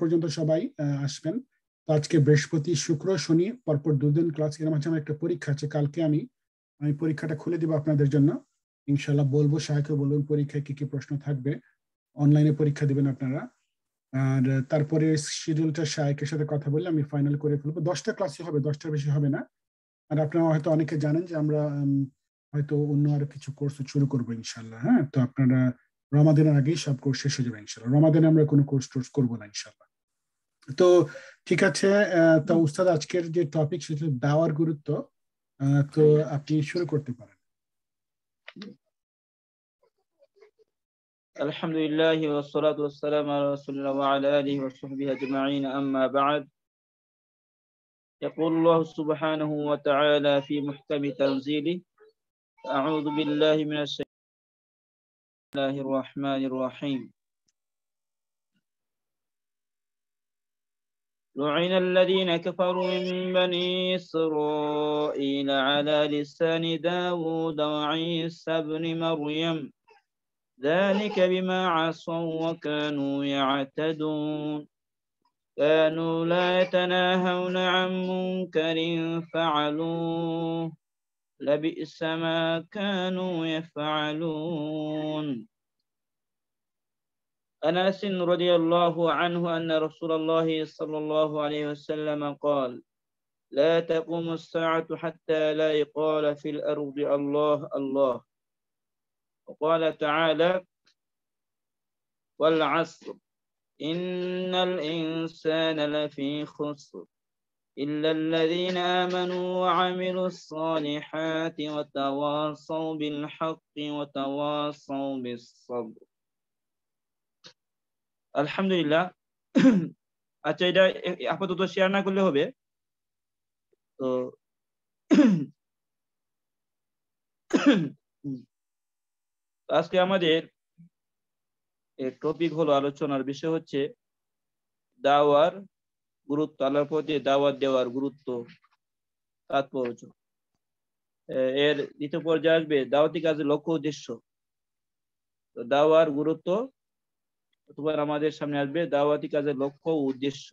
পর্যন্ত সবাই আসবেন তো আজকে বৃহস্পতি শুক্র শনি পরপর দুদিন ক্লাস এর মাঝে আমার একটা পরীক্ষা আছে কালকে আমি আমি পরীক্ষাটা খুলে দিব আপনাদের জন্য ইনশাল্লাহ বলবো সাহায্য বলুন পরীক্ষায় কি কি প্রশ্ন থাকবে অনলাইনে পরীক্ষা দিবেন আপনারা আর তারপরে শিডিউলটা শায়েকের সাথে কথা বললে আমি ফাইনাল করে ফেলবো দশটা ক্লাসই হবে দশটার বেশি হবে না আর আপনারা হয়তো অনেকে জানেন যে আমরা হয়তো অন্য আরো কিছু কোর্স শুরু করবো ইনশাল্লাহ হ্যাঁ তো আপনারা রমাদানের আগেই সব কোর্স শেষ হয়ে যাবে ইনশাল্লাহ রমাদানে আমরা কোনো কোর্স টোর্স করবো না ইনশাল্লাহ তো ঠিক আছে তো উস্তাদ আজকের যে টপিক সেটা দাওয়ার গুরুত্ব তো আপনি শুরু করতে পারেন الحمد لله والصلاة والسلام على رسول الله وعلى آله وصحبه أجمعين أما بعد يقول الله سبحانه وتعالى في محكم تنزيله أعوذ بالله من الشيطان الله الرحمن الرحيم لعن الذين كفروا من بني إسرائيل على لسان داود وعيسى بن مريم ذلك بما عصوا وكانوا يعتدون كانوا لا يتناهون عن منكر فعلوه لبئس ما كانوا يفعلون أنس رضي الله عنه أن رسول الله صلى الله عليه وسلم قال لا تقوم الساعة حتى لا يقال في الأرض الله الله وقال تعالى والعصر إن الإنسان لفي خسر إلا الذين آمنوا وعملوا الصالحات وتواصوا بالحق وتواصوا بالصبر আলহামদুলিল্লাহ আচ্ছা এটা আপাতত শেয়ার না করলে হবে তো আজকে আমাদের টপিক হলো আলোচনার বিষয় হচ্ছে দাওয়ার গুরুত্ব আল্লাহর পথে দাওয়াত দেওয়ার গুরুত্ব তাৎপর্য এর দ্বিতীয় পর্যায়ে আসবে দাওয়াতি কাজের লক্ষ্য উদ্দেশ্য দাওয়ার গুরুত্ব অথবা আমাদের সামনে আসবে দাওয়াতি কাজের লক্ষ্য ও উদ্দেশ্য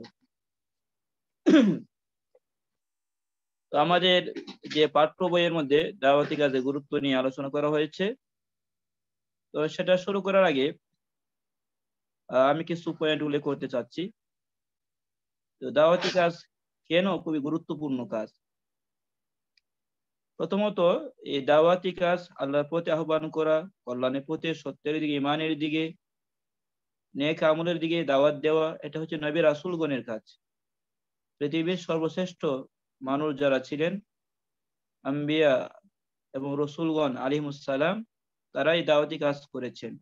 তো আমাদের যে পাঠ্য বইয়ের মধ্যে দাওয়াতি কাজে গুরুত্ব নিয়ে আলোচনা করা হয়েছে তো সেটা শুরু করার আগে আমি কিছু পয়েন্ট উল্লেখ করতে চাচ্ছি তো দাওয়াতি কাজ কেন খুবই গুরুত্বপূর্ণ কাজ প্রথমত এই দাওয়াতি কাজ আল্লাহর পথে আহ্বান করা কল্যাণের পথে সত্যের দিকে ইমানের দিকে নেক আমলের দিকে দাওয়াত দেওয়া এটা হচ্ছে নবী রাসুলগণের কাজ পৃথিবীর সর্বশ্রেষ্ঠ মানুষ যারা ছিলেন আম্বিয়া এবং রসুলগণ আলিমুসালাম তারাই দাওয়াতি কাজ করেছেন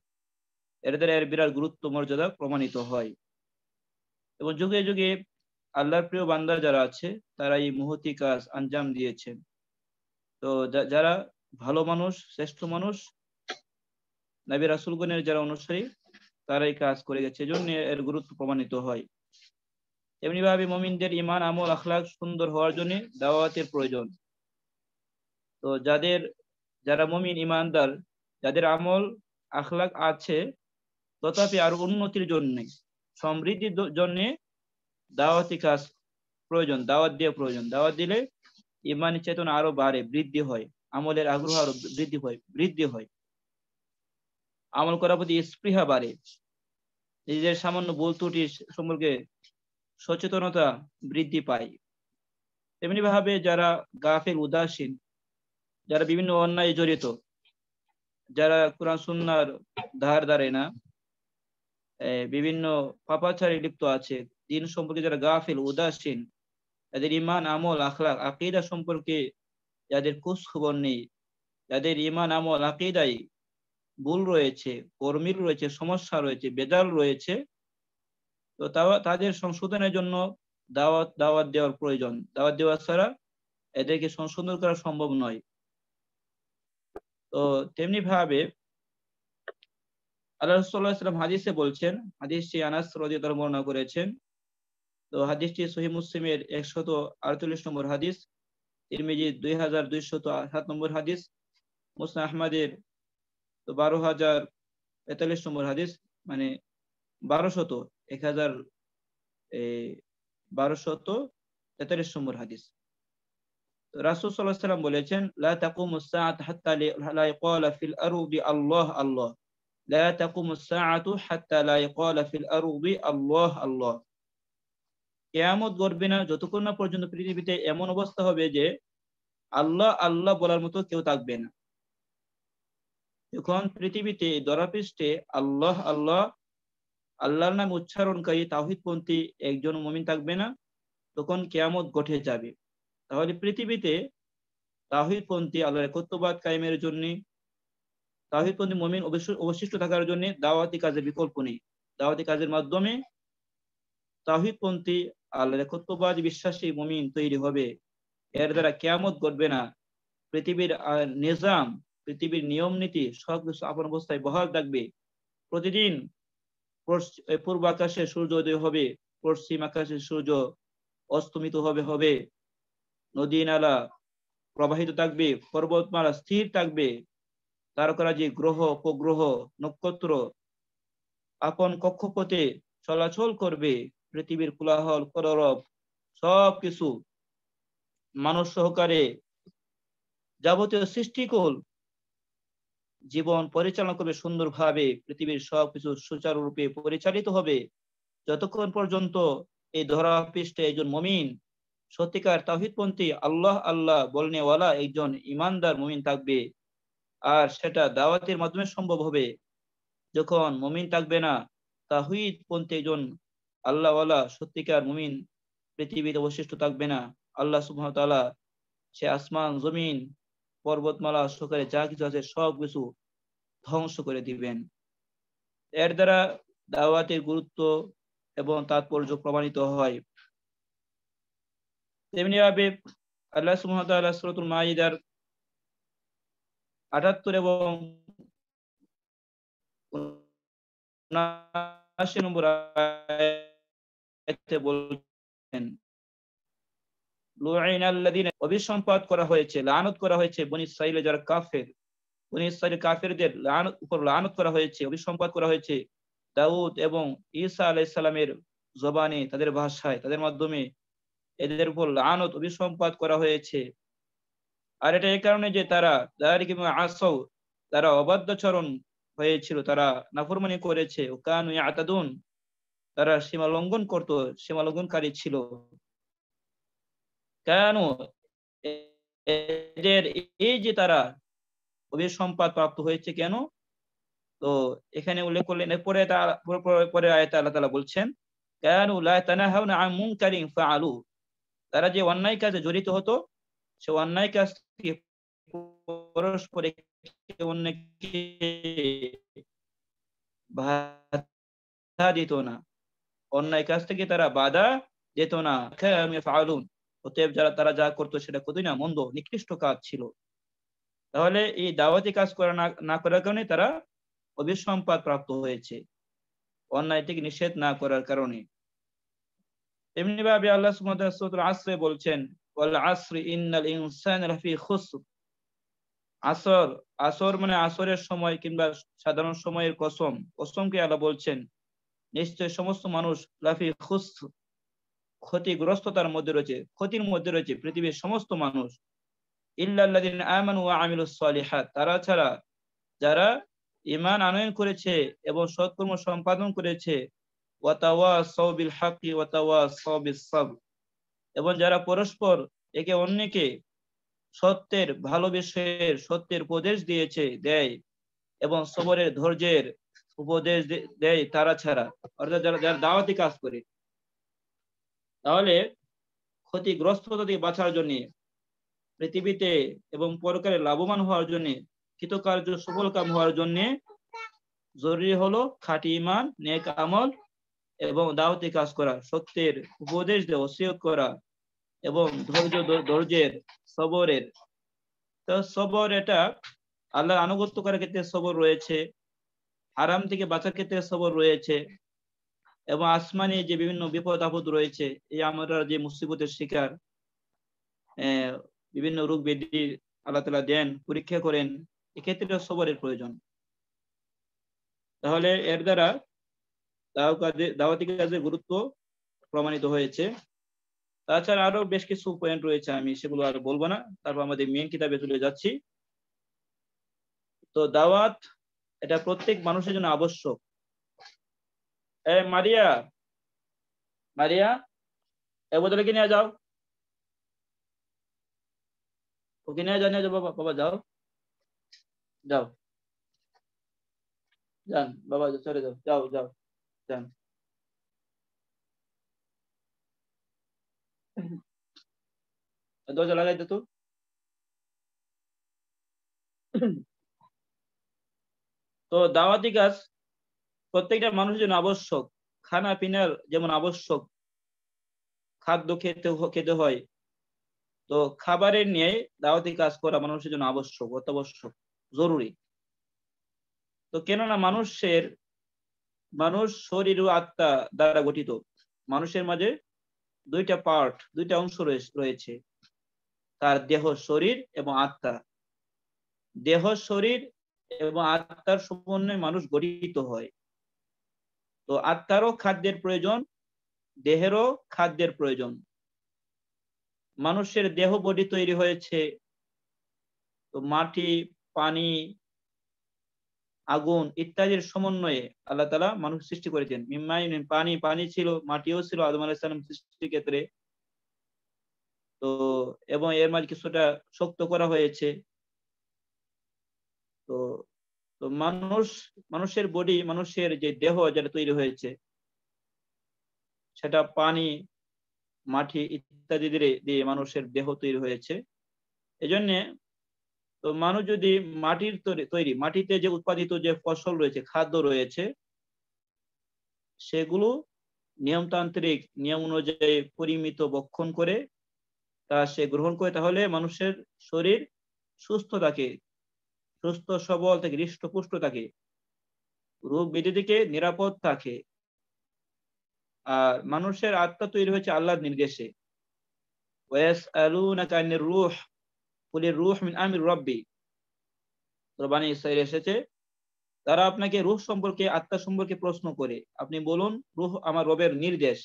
এর দ্বারা এর বিরাট গুরুত্ব মর্যাদা প্রমাণিত হয় এবং যুগে যুগে আল্লাহর প্রিয় বান্দা যারা আছে তারা এই মুহতি কাজ আঞ্জাম দিয়েছেন তো যারা ভালো মানুষ শ্রেষ্ঠ মানুষ নবী রাসুলগণের যারা অনুসারী তারাই কাজ করে গেছে জন্য এর গুরুত্ব প্রমাণিত হয় ভাবে মমিনদের ইমান আমল আখলাক সুন্দর হওয়ার জন্য দাওয়াতের প্রয়োজন তো যাদের যারা মমিন ইমানদার যাদের আমল আখলাক আছে তথাপি আর উন্নতির জন্যে সমৃদ্ধির জন্যে দাওয়াতি কাজ প্রয়োজন দাওয়াত দিয়ে প্রয়োজন দাওয়াত দিলে ইমানি চেতনা আরো বাড়ে বৃদ্ধি হয় আমলের আগ্রহ আরো বৃদ্ধি হয় বৃদ্ধি হয় আমল করার প্রতি স্পৃহা বাড়ে নিজের সামান্য ভুল ত্রুটি সম্পর্কে সচেতনতা বৃদ্ধি পায় তেমনি ভাবে যারা গাফের উদাসীন যারা বিভিন্ন অন্যায় জড়িত যারা কোরআন সুন্নার ধার ধারে না বিভিন্ন পাপাচারে লিপ্ত আছে দিন সম্পর্কে যারা গাফিল উদাসীন যাদের ইমান আমল আখলাক আকিদা সম্পর্কে যাদের খোঁজ খবর নেই যাদের ইমান আমল আকিদাই ভুল রয়েছে কর্মীর রয়েছে সমস্যা রয়েছে বেজাল রয়েছে তো তাদের সংশোধনের জন্য দাওয়াত দাওয়াত দেওয়ার প্রয়োজন দাওয়াত দেওয়া ছাড়া এদেরকে সংশোধন করা সম্ভব নয় তো তেমনি ভাবে আল্লাহ হাদিসে বলছেন হাদিসটি আনাস রদিতর বর্ণনা করেছেন তো হাদিসটি সহি মুসলিমের একশত আটচল্লিশ নম্বর হাদিস ইরমিজি দুই হাজার দুইশত সাত নম্বর হাদিস মুসনা আহমদের তো বারো হাজার তেতাল্লিশ নম্বর হাদিস মানে শত এক হাজার শত তেতাল্লিশ নম্বর হাদিস রাসুল সাল্লাহ সাল্লাম বলেছেন লা তাকুম সাআত হাত্তা লা ফিল আরদি আল্লাহ আল্লাহ লা তাকুম হাত্তা লা ফিল আরদি আল্লাহ আল্লাহ কিয়ামত গড়বে না যতক্ষণ না পর্যন্ত পৃথিবীতে এমন অবস্থা হবে যে আল্লাহ আল্লাহ বলার মতো কেউ থাকবে না যখন পৃথিবীতে দরাপৃষ্ঠে আল্লাহ আল্লাহ আল্লাহর নাম উচ্চারণকারী তাহিদপন্থী একজন মমিন থাকবে না তখন কেয়ামত ঘটে যাবে তাহলে পৃথিবীতে তাহিদপন্থী আল্লাহর একত্ববাদ কায়েমের জন্য তাহিদপন্থী মমিন অবশিষ্ট থাকার জন্য দাওয়াতি কাজের বিকল্প নেই দাওয়াতি কাজের মাধ্যমে তাহিদপন্থী আল্লাহর একত্রবাদ বিশ্বাসী মমিন তৈরি হবে এর দ্বারা কেয়ামত ঘটবে না পৃথিবীর নিজাম পৃথিবীর নিয়ম নীতি সবকিছু আপন অবস্থায় বহাল থাকবে প্রতিদিন পূর্ব আকাশে সূর্য উদয় হবে পশ্চিম আকাশে সূর্য অস্তমিত হবে হবে নদী নালা প্রবাহিত থাকবে পর্বতমালা স্থির থাকবে তারকারাজি গ্রহ উপগ্রহ নক্ষত্র আপন কক্ষপথে চলাচল করবে পৃথিবীর কোলাহল কলরব সব কিছু মানুষ সহকারে যাবতীয় সৃষ্টিকল জীবন পরিচালনা করবে সুন্দরভাবে পৃথিবীর সবকিছু সুচারুরূপে পরিচালিত হবে যতক্ষণ পর্যন্ত এই ধরাপৃষ্ঠে একজন মমিন সত্যিকার তাহিদপন্থী আল্লাহ আল্লাহ বলনেওয়ালা একজন ইমানদার মমিন থাকবে আর সেটা দাওয়াতের মাধ্যমে সম্ভব হবে যখন মমিন থাকবে না তাহিদপন্থী একজন আল্লাহওয়ালা সত্যিকার মমিন পৃথিবীতে অবশিষ্ট থাকবে না আল্লাহ সুবাহ সে আসমান জমিন পর্বতমালা সকালে যা কিছু আছে সব কিছু ধ্বংস করে দিবেন এর দ্বারা দাওয়াতের গুরুত্ব এবং তাৎপর্য প্রমাণিত হয় তেমনি ভাবে আল্লাহ সুমতুল মাহিদার আটাত্তর এবং নম্বর বলছেন লুআইনাল্লাযিনা করা হয়েছে লানত করা হয়েছে বনি যারা কাফের বনি ইসরাইল কাফেরদের লানত উপর লানত করা হয়েছে অভিসম্পাদ করা হয়েছে দাউদ এবং ঈসা আলাইহিস সালামের জবানে তাদের ভাষায় তাদের মাধ্যমে এদের উপর লানত অভিসম্পাদ করা হয়েছে আর এটা এই কারণে যে তারা দারিক আসাও তারা অবাধ্যচরণ হয়েছিল তারা নাফরমানি করেছে ওকানু আতাদুন তারা সীমা লঙ্ঘন করত সীমা লঙ্ঘনকারী ছিল কেন এদের এই যে তারা সম্পাদ প্রাপ্ত হয়েছে কেন তো এখানে উল্লেখ করলেন পরে পরে আয়তা আল্লাহ তালা বলছেন কেন আলু তারা যে অন্যায় কাজে জড়িত হতো সে অন্যায় কাজ থেকে পরস্পরে অন্যকে বাধা দিত না অন্যায় কাজ থেকে তারা বাধা দিত না ফালুন অতএব যারা তারা যা করতো সেটা কতই না মন্দ নিকৃষ্ট কাজ ছিল তাহলে এই দাওয়াতি কাজ করা না করার কারণে তারা অভিসম্পাদ প্রাপ্ত হয়েছে অন্যায় থেকে নিষেধ না করার কারণে এমনি ভাবে আল্লাহ আসরে বলছেন আসর আসর মানে আসরের সময় কিংবা সাধারণ সময়ের কসম কসমকে আল্লাহ বলছেন নিশ্চয় সমস্ত মানুষ লাফি খুস ক্ষতিগ্রস্ততার মধ্যে রয়েছে ক্ষতির মধ্যে রয়েছে পৃথিবীর সমস্ত মানুষ ইল্লাদিন তারা ছাড়া যারা ইমান আনয়ন করেছে এবং সৎকর্ম সম্পাদন করেছে ওয়াতাওয়া সব এবং যারা পরস্পর একে অন্যকে সত্যের ভালো বিষয়ের সত্যের উপদেশ দিয়েছে দেয় এবং সবরের ধৈর্যের উপদেশ দেয় তারা ছাড়া অর্থাৎ যারা যারা দাওয়াতি কাজ করে তাহলে ক্ষতিগ্রস্ততা থেকে বাঁচার জন্য পৃথিবীতে এবং পরকালে লাভবান হওয়ার জন্য কৃতকার্য সফল কাম হওয়ার জন্য জরুরি হলো খাঁটি ইমান নেক আমল এবং দাওতি কাজ করা সত্যের উপদেশ দিয়ে করা এবং ধৈর্য ধৈর্যের সবরের তো সবর এটা আল্লাহর আনুগত্য করার ক্ষেত্রে সবর রয়েছে হারাম থেকে বাঁচার ক্ষেত্রে সবর রয়েছে এবং আসমানে যে বিভিন্ন বিপদ আপদ রয়েছে এই আমরা যে মুসিবতের শিকার বিভিন্ন রোগ বেদি আল্লাহ তালা দেন পরীক্ষা করেন এক্ষেত্রে সবরের প্রয়োজন তাহলে এর দ্বারা দাওয়াতি কাজের গুরুত্ব প্রমাণিত হয়েছে তাছাড়া আরো বেশ কিছু পয়েন্ট রয়েছে আমি সেগুলো আর বলবো না তারপর আমাদের মেন কিতাবে চলে যাচ্ছি তো দাওয়াত এটা প্রত্যেক মানুষের জন্য আবশ্যক Eh Maria. Maria, eh botol ini aja. Oke, ini aja nih aja Bapak, Bapak jauh. Jauh. Dan Bapak sorry jauh, jauh. jauh. Dan. Aduh, jalan lagi itu. Tuh, dawati gas. প্রত্যেকটা মানুষের জন্য আবশ্যক খানা পিনার যেমন আবশ্যক খাদ্য খেতে খেতে হয় তো খাবারের নিয়ে দাওয়াতি কাজ করা মানুষের জন্য আবশ্যক অত্যাবশ্যক জরুরি তো কেননা মানুষের মানুষ শরীর ও আত্মা দ্বারা গঠিত মানুষের মাঝে দুইটা পার্ট দুইটা অংশ রয়েছে তার দেহ শরীর এবং আত্মা দেহ শরীর এবং আত্মার সমন্বয়ে মানুষ গঠিত হয় তো আত্মারও খাদ্যের প্রয়োজন দেহেরও খাদ্যের প্রয়োজন মানুষের দেহ বডি তৈরি হয়েছে তো মাটি পানি আগুন ইত্যাদির সমন্বয়ে আল্লাহ তালা মানুষ সৃষ্টি করেছেন পানি পানি ছিল মাটিও ছিল আদম আলাহিসাল্লাম সৃষ্টির ক্ষেত্রে তো এবং এর মাঝে কিছুটা শক্ত করা হয়েছে তো তো মানুষ মানুষের বডি মানুষের যে দেহ যেটা তৈরি হয়েছে সেটা পানি মাটি ইত্যাদি দিয়ে মানুষের দেহ তৈরি হয়েছে এজন্য তো মানুষ যদি মাটির তৈরি মাটিতে যে উৎপাদিত যে ফসল রয়েছে খাদ্য রয়েছে সেগুলো নিয়মতান্ত্রিক নিয়ম অনুযায়ী পরিমিত বক্ষণ করে তা সে গ্রহণ করে তাহলে মানুষের শরীর সুস্থ থাকে সুস্থ সবল থাকে হৃষ্টপুষ্ট থাকে রোগ বেঁধে থেকে নিরাপদ থাকে আর মানুষের আত্মা তৈরি হয়েছে আল্লাহর নির্দেশে রুহ বলে রুহ রব্বি রবানি এসেছে তারা আপনাকে রুহ সম্পর্কে আত্মা সম্পর্কে প্রশ্ন করে আপনি বলুন রুহ আমার রবের নির্দেশ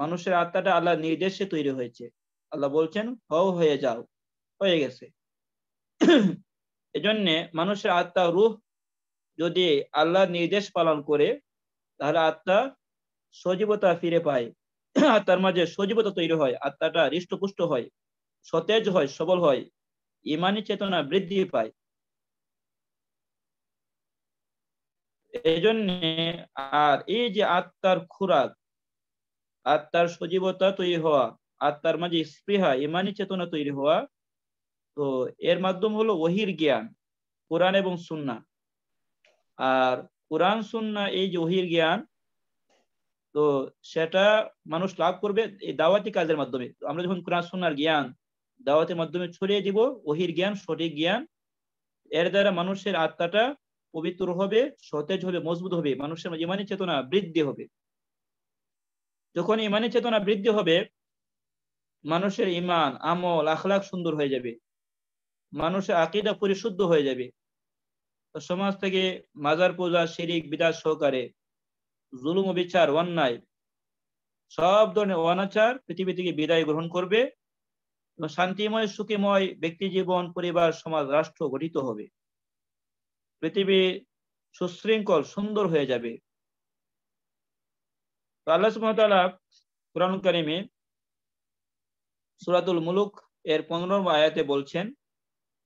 মানুষের আত্মাটা আল্লাহ নির্দেশে তৈরি হয়েছে আল্লাহ বলছেন হও হয়ে যাও হয়ে গেছে এজন্য মানুষের আত্মা রুহ যদি আল্লাহ নির্দেশ পালন করে তাহলে আত্মা সজীবতা ফিরে পায় আত্মার মাঝে সজীবতা তৈরি হয় আত্মাটা হৃষ্টপুষ্ট হয় সতেজ হয় সবল হয় ইমানি চেতনা বৃদ্ধি পায় এজন্য আর এই যে আত্মার খুরাক আত্মার সজীবতা তৈরি হওয়া আত্মার মাঝে স্পৃহা ইমানি চেতনা তৈরি হওয়া তো এর মাধ্যম হলো ওহির জ্ঞান কোরআন এবং সুন্না আর কোরআন সুন্না এই যে ওহির জ্ঞান তো সেটা মানুষ লাভ করবে এই দাওয়াতি কাজের মাধ্যমে আমরা যখন কোরআন সুন্নার জ্ঞান দাওয়াতের মাধ্যমে ছড়িয়ে দিব ওহির জ্ঞান সঠিক জ্ঞান এর দ্বারা মানুষের আত্মাটা পবিত্র হবে সতেজ হবে মজবুত হবে মানুষের ইমানি চেতনা বৃদ্ধি হবে যখন ইমানি চেতনা বৃদ্ধি হবে মানুষের ইমান আমল আখলাখ সুন্দর হয়ে যাবে মানুষের আকিদা পরিশুদ্ধ হয়ে যাবে সমাজ থেকে মাজার পূজা শিরিক বিদাস সহকারে জুলুম বিচার অন্যায় সব ধরনের অনাচার পৃথিবী থেকে বিদায় গ্রহণ করবে এবং শান্তিময় সুখীময় ব্যক্তি জীবন পরিবার সমাজ রাষ্ট্র গঠিত হবে পৃথিবী সুশৃঙ্খল সুন্দর হয়ে যাবে আল্লাহ কোরআন সুরাতুল মুলুক এর পনেরো আয়াতে বলছেন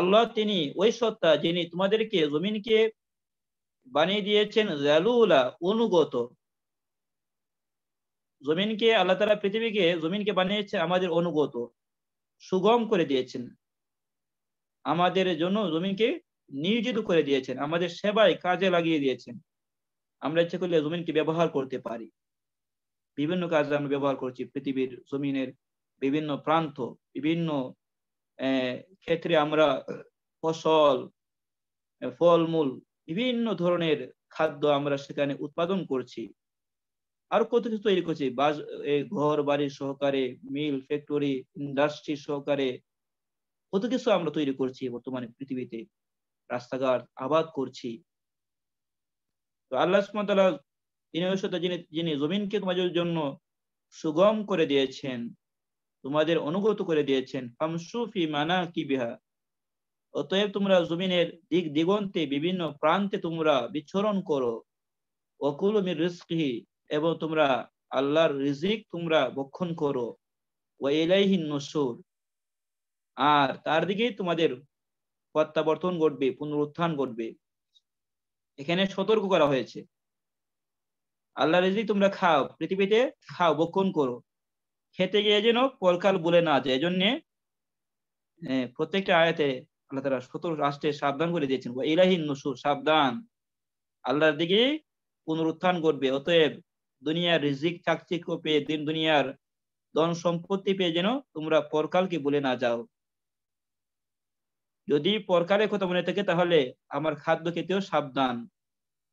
আল্লাহ তিনি ওই সত্তা যিনি তোমাদেরকে জমিনকে বানিয়ে দিয়েছেন জালুলা অনুগত জমিনকে আল্লাহ তালা পৃথিবীকে জমিনকে বানিয়েছে আমাদের অনুগত সুগম করে দিয়েছেন আমাদের জন্য জমিনকে নিয়োজিত করে দিয়েছেন আমাদের সেবায় কাজে লাগিয়ে দিয়েছেন আমরা ইচ্ছে করলে জমিনকে ব্যবহার করতে পারি বিভিন্ন কাজে আমরা ব্যবহার করছি পৃথিবীর জমিনের বিভিন্ন প্রান্ত বিভিন্ন ক্ষেত্রে আমরা ফসল ফলমূল বিভিন্ন ধরনের খাদ্য আমরা সেখানে উৎপাদন করছি আর কত কিছু তৈরি করছি ঘর বাড়ি সহকারে মিল ফ্যাক্টরি ইন্ডাস্ট্রি সহকারে কত কিছু আমরা তৈরি করছি বর্তমানে পৃথিবীতে রাস্তাঘাট আবাদ করছি তো আল্লাহ তিনি যিনি যিনি জমিনকে তোমাদের জন্য সুগম করে দিয়েছেন তোমাদের অনুগত করে দিয়েছেন ফামসুফি মানা কি বিহা অতএব তোমরা জমিনের দিক দিগন্তে বিভিন্ন প্রান্তে তোমরা বিচ্ছরণ করো অকুল রিস্কি এবং তোমরা আল্লাহর রিজিক তোমরা বক্ষণ করো ও এলাইহীন নসুর আর তার দিকেই তোমাদের প্রত্যাবর্তন ঘটবে পুনরুত্থান ঘটবে এখানে সতর্ক করা হয়েছে আল্লাহ রিজিক তোমরা খাও পৃথিবীতে খাও বক্ষণ করো খেতে গিয়ে যেন কলকাল বলে না যায় এজন্য প্রত্যেকটা আয়াতে আল্লাহ তারা সতর রাষ্ট্রে সাবধান করে দিয়েছেন ইলাহিন নসুর সাবধান আল্লাহর দিকে পুনরুত্থান করবে অতএব দুনিয়ার রিজিক চাকচিক্য পেয়ে দিন দুনিয়ার ধন সম্পত্তি পেয়ে যেন তোমরা পরকালকে বলে না যাও যদি পরকালের কথা মনে থাকে তাহলে আমার খাদ্য খেতেও সাবধান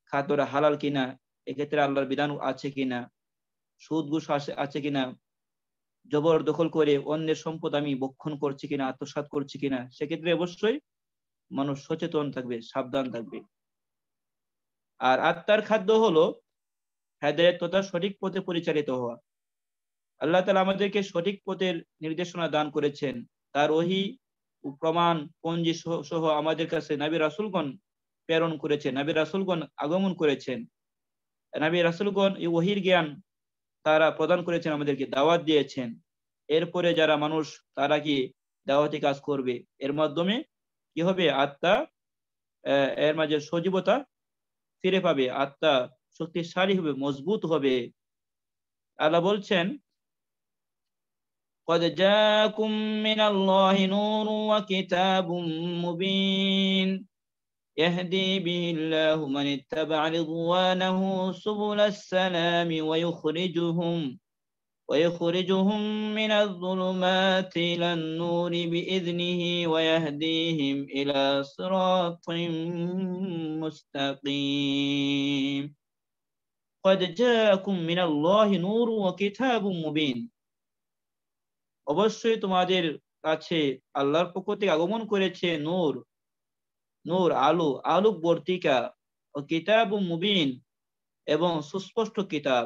খাদ্যটা হালাল কিনা এক্ষেত্রে আল্লাহর বিধান আছে কিনা সুদ গুস আছে কিনা জবরদখল করে অন্যের সম্পদ আমি বক্ষণ করছি কিনা আত্মসাত করছি কিনা সেক্ষেত্রে অবশ্যই মানুষ সচেতন থাকবে সাবধান থাকবে আর আত্মার খাদ্য হলো হেদায়ত তথা সঠিক পথে পরিচালিত হওয়া আল্লাহ তালা আমাদেরকে সঠিক পথের নির্দেশনা দান করেছেন তার ওহি প্রমাণ পঞ্জি সহ আমাদের কাছে নাবি রাসুলগণ প্রেরণ করেছেন নাবি রাসুলগণ আগমন করেছেন নাবি রাসুলগণ এই ওহির জ্ঞান তারা প্রদান করেছেন আমাদেরকে দাওয়াত দিয়েছেন এরপরে যারা মানুষ তারা কি দাওয়াতি কাজ করবে এর মাধ্যমে কি হবে আত্মা এর মাঝে সজীবতা ফিরে পাবে আত্মা শক্তিশালী হবে মজবুত হবে আল্লাহ বলছেন قد جاءكم يهدي به الله من اتبع رضوانه سبل السلام ويخرجهم ويخرجهم من الظلمات إلى النور بإذنه ويهديهم إلى صراط مستقيم قد جاءكم من الله نور وكتاب مبين অবশ্যই তোমাদের কাছে আল্লাহর পক্ষ থেকে আগমন করেছে নূর নূর আলু আলু বর্তিকা ও কিতাব মুবিন এবং সুস্পষ্ট কিতাব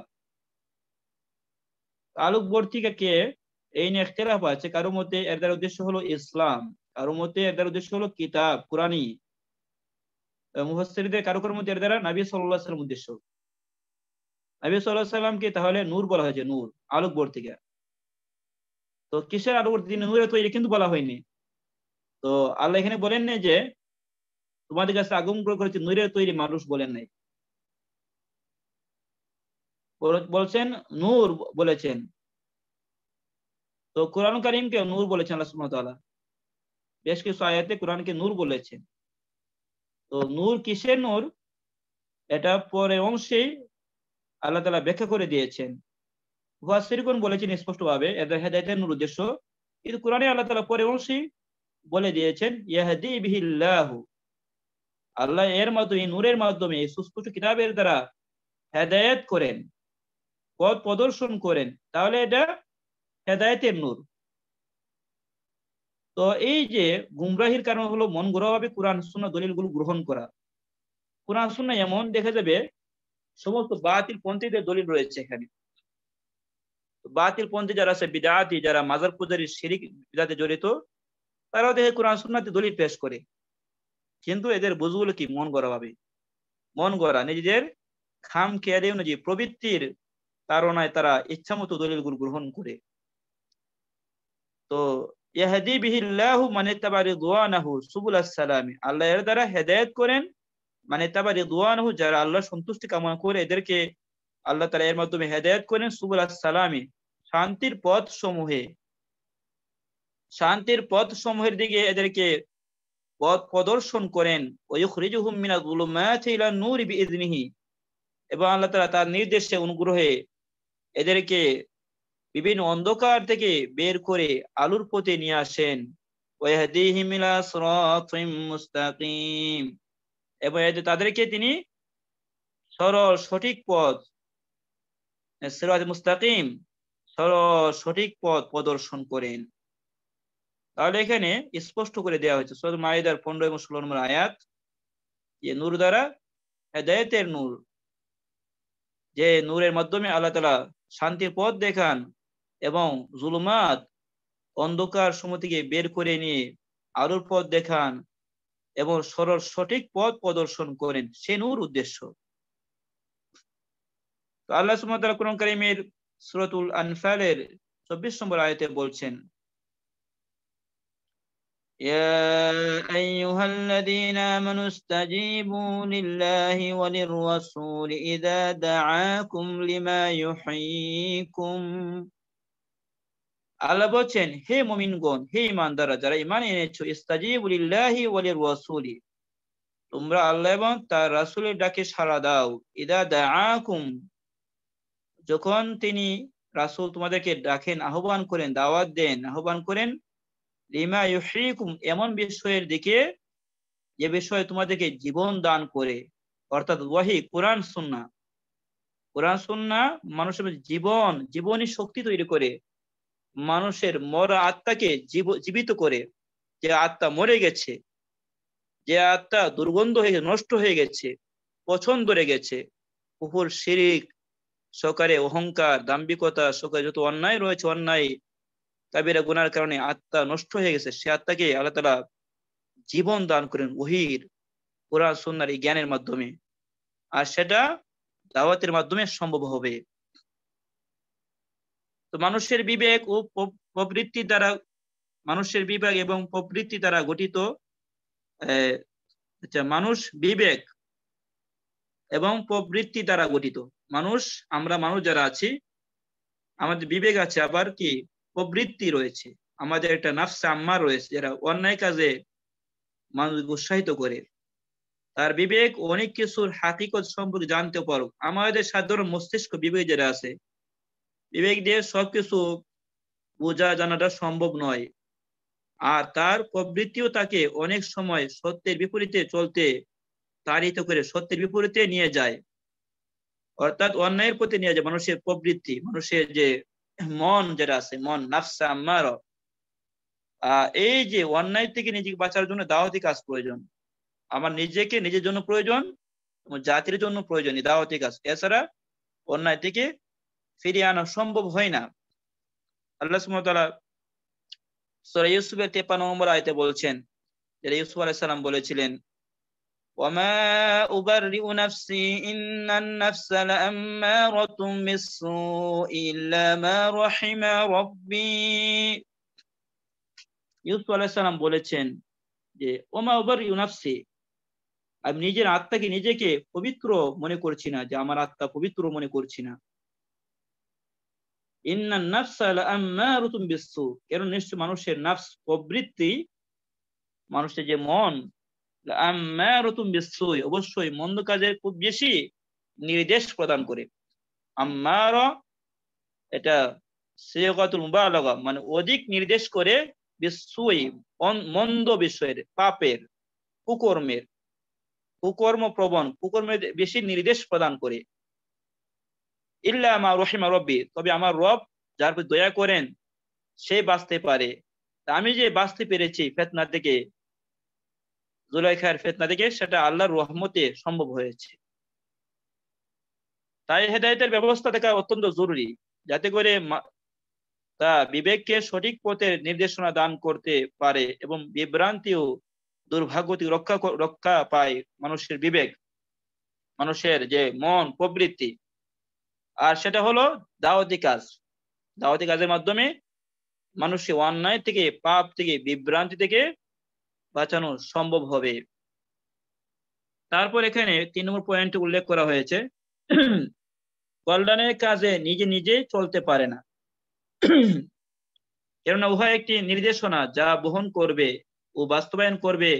আলোক বর্তিকাকে এই নিয়ে একতেরাফ আছে কারো মতে এর দ্বারা উদ্দেশ্য হলো ইসলাম কারো মতে এর দ্বারা উদ্দেশ্য হলো কিতাব কোরআনি মুহাসিরদের কারো কারো মতে এর দ্বারা নাবি সাল্লাম উদ্দেশ্য নবী সাল্লাহ সাল্লামকে তাহলে নূর বলা হয়েছে নূর আলোক বর্তিকা তো কিসের আলোক বর্তিকা নূরে তো এটা কিন্তু বলা হয়নি তো আল্লাহ এখানে বলেন যে তোমাদের কাছে আগমন করেছে নূরের তৈরি মানুষ বলেন নাই বলছেন নূর বলেছেন তো কোরআন করিমকে নূর বলেছেন আল্লাহ বেশ কিছু আয়াতে কোরআনকে নূর বলেছেন তো নূর কিসের নূর এটা পরে অংশে আল্লাহ তালা ব্যাখ্যা করে দিয়েছেন মুফাসসিরগণ বলেছেন স্পষ্ট ভাবে এদের হেদায়তের নূর উদ্দেশ্য কিন্তু কোরআনে আল্লাহ তালা পরে অংশে বলে দিয়েছেন ইয়াহদি বিহিল্লাহ আল্লাহ এর মাধ্যমে নূরের মাধ্যমে সুস্পষ্ট কিতাবের দ্বারা হেদায়েত করেন পথ প্রদর্শন করেন তাহলে এটা হেদায়তের নূর তো এই যে গুমরাহির কারণ হলো মন গড়াভাবে কোরআন সুন্না দলিলগুলো গ্রহণ করা কোরআন সুন্না এমন দেখা যাবে সমস্ত বাতিল পন্থীদের দলিল রয়েছে এখানে বাতিল পন্থী যারা আছে বিদাতি যারা মাজার পূজারী শিরিক বিদাতে জড়িত তারাও দেখে কোরআন সুন্নাতে দলিল পেশ করে কিন্তু এদের বুঝগুলো কি মন গড়া ভাবে মন গড়া নিজেদের খাম খেয়ালি অনুযায়ী প্রবৃত্তির কারণায় তারা ইচ্ছামতো দলিলগুলো গ্রহণ করে তো মানে আল্লাহ এর দ্বারা হেদায়েত করেন মানে তাবা যারা আল্লাহ সন্তুষ্টি কামনা করে এদেরকে আল্লাহ তাআলা এর মাধ্যমে হেদায়ত করেন সুবুল আসসালামি শান্তির পথ সমূহে শান্তির পথ সমূহের দিকে এদেরকে পথ প্রদর্শন করেন এবং আল্লাহ তালা তার নির্দেশে অনুগ্রহে এদেরকে বিভিন্ন অন্ধকার থেকে বের করে আলুর পথে নিয়ে আসেন মুস্তাকিম এবং তাদেরকে তিনি সরল সঠিক পথ সিরাজ মুস্তাকিম সরল সঠিক পথ প্রদর্শন করেন তাহলে এখানে স্পষ্ট করে দেওয়া হয়েছে সোর মায়েদার পনেরো এবং ষোলো নম্বর আয়াত যে নূর দ্বারা হেদায়তের নূর যে নূরের মাধ্যমে আল্লাহ তালা শান্তির পথ দেখান এবং জুলুমাত অন্ধকার সময় থেকে বের করে নিয়ে আলোর পথ দেখান এবং সরল সঠিক পথ প্রদর্শন করেন সে নূর উদ্দেশ্য আল্লাহ সুমতাল কোরআন করিমের সুরতুল আনফালের চব্বিশ নম্বর আয়তে বলছেন يا أيها الذين آمنوا استجيبوا لله وللرسول إذا دعاكم لما يحييكم আল্লাহ বলছেন হে হে ইমানদারা যারা ইমান এনেছো ইস্তাজিবুলিল্লাহি ওয়ালির রাসূলি তোমরা আল্লাহ এবং তার রাসূলের ডাকে সাড়া দাও ইদা দাআকুম যখন তিনি রাসূল তোমাদেরকে ডাকেন আহ্বান করেন দাওয়াত দেন আহ্বান করেন লিমা ইউহিকুম এমন বিষয়ের দিকে যে বিষয়ে তোমাদেরকে জীবন দান করে অর্থাৎ ওয়াহি কোরআন সুন্না কোরআন সুন্না মানুষের জীবন জীবনী শক্তি তৈরি করে মানুষের মরা আত্মাকে জীবিত করে যে আত্মা মরে গেছে যে আত্মা দুর্গন্ধ হয়ে নষ্ট হয়ে গেছে পছন্দ ধরে গেছে কুকুর শিরিক সকারে অহংকার দাম্বিকতা সকারে যত অন্যায় রয়েছে অন্যায় কাবিরা গুনার কারণে আত্মা নষ্ট হয়ে গেছে সে আত্মাকে আল্লাহ তালা জীবন দান করেন ওহির কোরআন সন্ন্যার এই জ্ঞানের মাধ্যমে আর সেটা দাওয়াতের মাধ্যমে সম্ভব হবে তো মানুষের বিবেক ও প্রবৃত্তি দ্বারা মানুষের বিবেক এবং প্রবৃত্তি দ্বারা গঠিত আচ্ছা মানুষ বিবেক এবং প্রবৃত্তি দ্বারা গঠিত মানুষ আমরা মানুষ যারা আছি আমাদের বিবেক আছে আবার কি প্রবৃত্তি রয়েছে আমাদের একটা নাফসা আম্মা রয়েছে যারা অন্যায় কাজে মানুষকে উৎসাহিত করে তার বিবেক অনেক কিছুর হাকিকত সম্পর্কে জানতে পারুক আমাদের সাধারণ মস্তিষ্ক বিবেক যেটা আছে বিবেক দিয়ে সবকিছু বোঝা জানাটা সম্ভব নয় আর তার প্রবৃত্তিও তাকে অনেক সময় সত্যের বিপরীতে চলতে তাড়িত করে সত্যের বিপরীতে নিয়ে যায় অর্থাৎ অন্যায়ের প্রতি নিয়ে যায় মানুষের প্রবৃত্তি মানুষের যে মন যেটা আছে মন নাফসা আমার এই যে অন্যায় থেকে নিজেকে বাঁচার জন্য দাওয়াতি কাজ প্রয়োজন আমার নিজেকে নিজের জন্য প্রয়োজন জাতির জন্য প্রয়োজন দাওয়াতি কাজ এছাড়া অন্যায় থেকে ফিরিয়ে আনা সম্ভব হয় না আল্লাহ সুমতলা সোরা ইউসুফের তেপ্পান্ন নম্বর আয়তে বলছেন যারা ইউসুফ আলাইসাল্লাম বলেছিলেন وما أبرئ نفسي إن النفس لأمارة بالسوء إلا ما رحم ربي ইউসুফ আলাহিসাল্লাম বলেছেন যে ওমা ওবার ইউনাফসি আমি নিজের আত্মাকে নিজেকে পবিত্র মনে করছি না যে আমার আত্মা পবিত্র মনে করছি না কেন নিশ্চয় মানুষের নাফস প্রবৃত্তি মানুষের যে মন অবশ্যই মন্দ কাজের খুব বেশি নির্দেশ প্রদান করে আমার এটা মানে অধিক নির্দেশ করে বিশ্বই মন্দ বিষয়ের পাপের কুকর্মের কুকর্ম প্রবণ কুকর্মের বেশি নির্দেশ প্রদান করে ইল্লা আমার রহিমা রব্বি তবে আমার রব যার দয়া করেন সে বাঁচতে পারে আমি যে বাঁচতে পেরেছি ফেতনা থেকে জুলাইখার ফেতনা থেকে সেটা আল্লাহর রহমতে সম্ভব হয়েছে তাই হেদায়তের ব্যবস্থা থাকা অত্যন্ত জরুরি যাতে করে তা বিবেককে সঠিক পথের নির্দেশনা দান করতে পারে এবং বিভ্রান্তি ও দুর্ভাগ্যতি রক্ষা রক্ষা পায় মানুষের বিবেক মানুষের যে মন প্রবৃত্তি আর সেটা হলো দাওয়াতি কাজ দাওয়াতি কাজের মাধ্যমে মানুষকে অন্যায় থেকে পাপ থেকে বিভ্রান্তি থেকে বাঁচানো সম্ভব হবে তারপর এখানে তিন নম্বর পয়েন্ট উল্লেখ করা হয়েছে কল্যাণের কাজে নিজে নিজেই চলতে পারে না কেননা উহা একটি নির্দেশনা যা বহন করবে ও বাস্তবায়ন করবে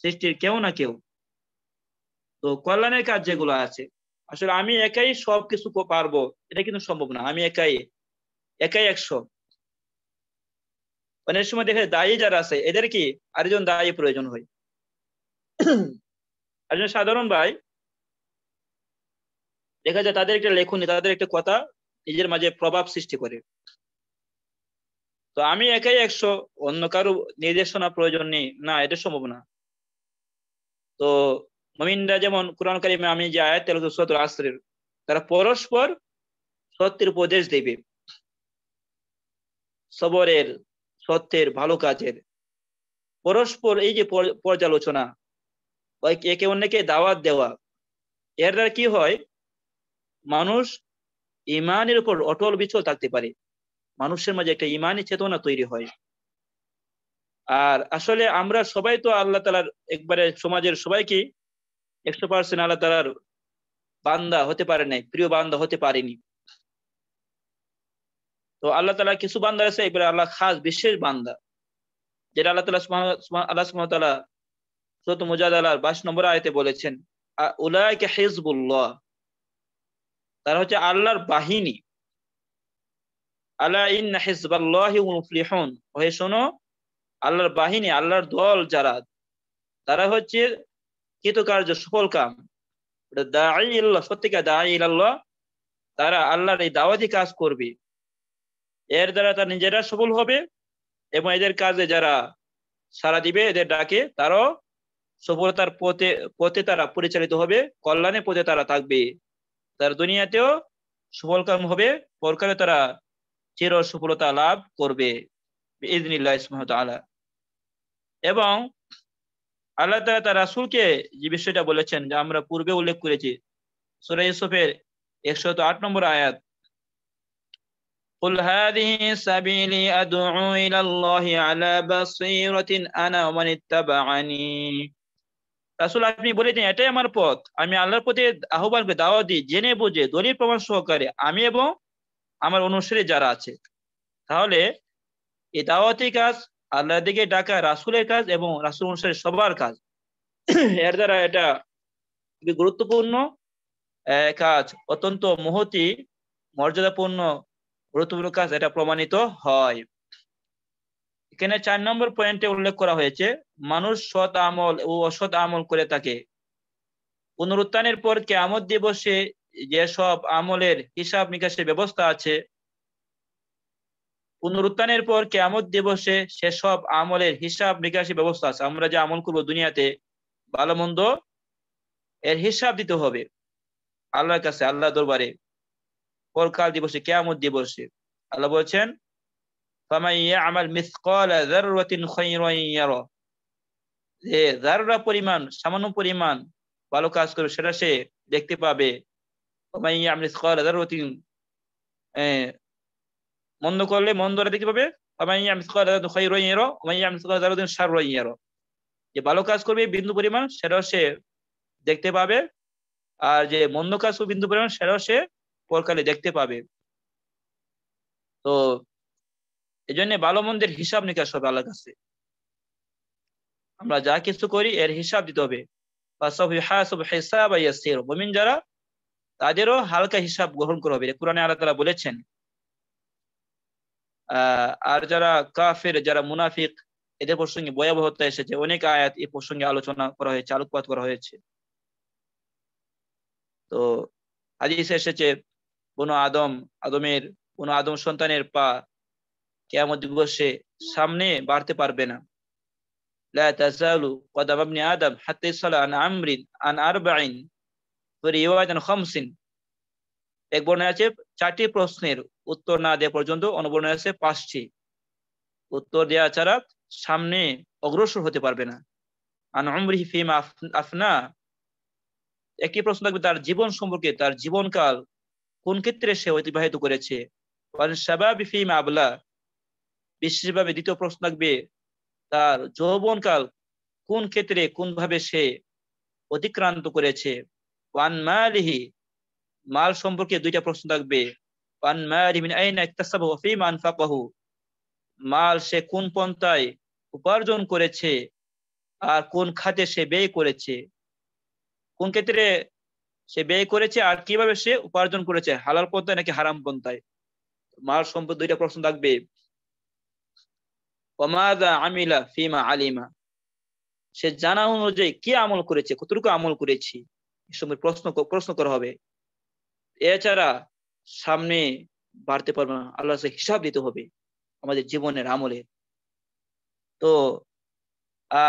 সৃষ্টির কেউ না কেউ তো কল্যাণের কাজ যেগুলো আছে আসলে আমি একাই সব কিছু পারবো এটা কিন্তু সম্ভব না আমি একাই একাই একশো অনেক সময় দেখে দায়ী যারা আছে এদের কি আরেকজন দায়ী প্রয়োজন হয় আরেকজন সাধারণ ভাই দেখা যায় তাদের একটা লেখনী তাদের একটা কথা নিজের মাঝে প্রভাব সৃষ্টি করে তো আমি একাই একশো অন্য কারো নির্দেশনা প্রয়োজন নেই না এটা সম্ভব না তো মমিনরা যেমন কোরআন কারিমে আমি যে আয়াত তেলসুল আশ্রের তারা পরস্পর সত্যের উপদেশ দেবে সবরের সত্যের ভালো কাজের পরস্পর এই যে পর্যালোচনা একে অন্যকে দাওয়াত দেওয়া এর দ্বারা কি হয় মানুষ ইমানের উপর অটল বিচল থাকতে পারে মানুষের মাঝে একটা ইমানি চেতনা তৈরি হয় আর আসলে আমরা সবাই তো আল্লাহ তালার একবারে সমাজের সবাইকে একশো পার্সেন্ট আল্লাহ তালার বান্দা হতে পারে নাই প্রিয় বান্দা হতে পারেনি তো আল্লাহ তালা কিছু বান্দা আছে এবারে আল্লাহ খাস বিশেষ বান্দা যেটা আল্লাহ তালা আল্লাহ সুমান তালা সত মুজাদ বাইশ নম্বর আয়তে বলেছেন উলায়কে হেজবুল্লাহ তারা হচ্ছে আল্লাহর বাহিনী আল্লাহ ইন হেজবাল্লাহন হে শোনো আল্লাহর বাহিনী আল্লাহর দল যারা তারা হচ্ছে কৃতকার্য সফল কাম সত্যিকার দায় তারা আল্লাহর এই দাওয়াতি কাজ করবে এর দ্বারা তার নিজেরা সফল হবে এবং এদের কাজে যারা সারা দিবে এদের ডাকে তারাও সফলতার পথে পথে তারা পরিচালিত হবে কল্যাণে পথে তারা থাকবে তার দুনিয়াতেও কাম হবে পরকালে তারা চির সফলতা লাভ করবে ইদিনিল্লাহ ইসমতালা এবং আল্লাহ তালা তার রাসুলকে যে বিষয়টা বলেছেন যে আমরা পূর্বে উল্লেখ করেছি সুরাই ইউসুফের একশত আট নম্বর আয়াত قل هذه سبيلي أدعو إلى الله على بصيرة أنا ومن اتبعني রাসুল আপনি বলেছেন এটাই আমার পথ আমি আল্লাহর প্রতি আহ্বান করে দাওয়া দিই জেনে বুঝে দলিল প্রমাণ সহকারে আমি এবং আমার অনুসারী যারা আছে তাহলে এই দাওয়াতি কাজ আল্লাহর দিকে ডাকা রাসুলের কাজ এবং রাসুল অনুসারী সবার কাজ এর দ্বারা এটা খুবই গুরুত্বপূর্ণ কাজ অত্যন্ত মহতি মর্যাদাপূর্ণ রতুবুল কাজ এটা প্রমাণিত হয় এখানে চার নম্বর পয়েন্টে উল্লেখ করা হয়েছে মানুষ সৎ আমল ও অসৎ আমল করে থাকে পুনরুত্থানের পর কেয়ামত দিবসে যেসব আমলের হিসাব নিকাশের ব্যবস্থা আছে পুনরুত্থানের পর কেয়ামত দিবসে সেসব আমলের হিসাব নিকাশের ব্যবস্থা আছে আমরা যে আমল করবো দুনিয়াতে ভালো মন্দ এর হিসাব দিতে হবে আল্লাহর কাছে আল্লাহ দরবারে পরকাল দিবসে কেয়ামত দিবসে আল্লাহ বলছেন যে যাররা পরিমাণ সামান্য পরিমাণ ভালো কাজ করবে সেটা সে দেখতে পাবে মন্দ করলে মন্দরা দেখতে পাবে যে ভালো কাজ করবে বিন্দু পরিমাণ সেটাও সে দেখতে পাবে আর যে মন্দ কাজ বিন্দু পরিমাণ সেটাও সে পরকালে দেখতে পাবে তো এই জন্য ভালো মন্দির হিসাব নিকাশ হবে আল্লাহ কাছে আমরা যা কিছু করি এর হিসাব দিতে হবে যারা তাদেরও হালকা হিসাব গ্রহণ করা হবে কোরআনে আল্লাহ তারা বলেছেন আর যারা কাফের যারা মুনাফিক এদের প্রসঙ্গে ভয়াবহতা এসেছে অনেক আয়াত এই প্রসঙ্গে আলোচনা করা হয়েছে আলোকপাত করা হয়েছে তো আজ এসেছে বনু আদম আদমের কোন আদম সন্তানের পা কেমন দিবসে সামনে বাড়তে পারবে না এক আছে চারটি প্রশ্নের উত্তর না দেওয়া পর্যন্ত আছে পাঁচটি উত্তর ছাড়া সামনে অগ্রসর হতে পারবে না আন আফনা একটি প্রশ্ন থাকবে তার জীবন সম্পর্কে তার জীবনকাল কোন ক্ষেত্রে সে অতিবাহিত করেছে বিশেষভাবে দ্বিতীয় প্রশ্ন থাকবে তার যৌবনকাল কোন ক্ষেত্রে কোনভাবে সে অতিক্রান্ত করেছে ওয়ান মালিহি মাল সম্পর্কে দুইটা প্রশ্ন থাকবে ওয়ান মালিহি আইন ফি মাল সে কোন পন্থায় উপার্জন করেছে আর কোন খাতে সে ব্যয় করেছে কোন ক্ষেত্রে সে ব্যয় করেছে আর কিভাবে সে উপার্জন করেছে হালাল পন্থায় নাকি হারাম পন্থায় মাল সম্পদ দুইটা প্রশ্ন থাকবে আমিলা ফিমা আলিমা সে জানা অনুযায়ী কি আমল করেছে কতটুকু আমল করেছি এসবের প্রশ্ন প্রশ্ন করা হবে এছাড়া সামনে বাড়তে পারবে না আল্লাহ হিসাব দিতে হবে আমাদের জীবনের আমলে তো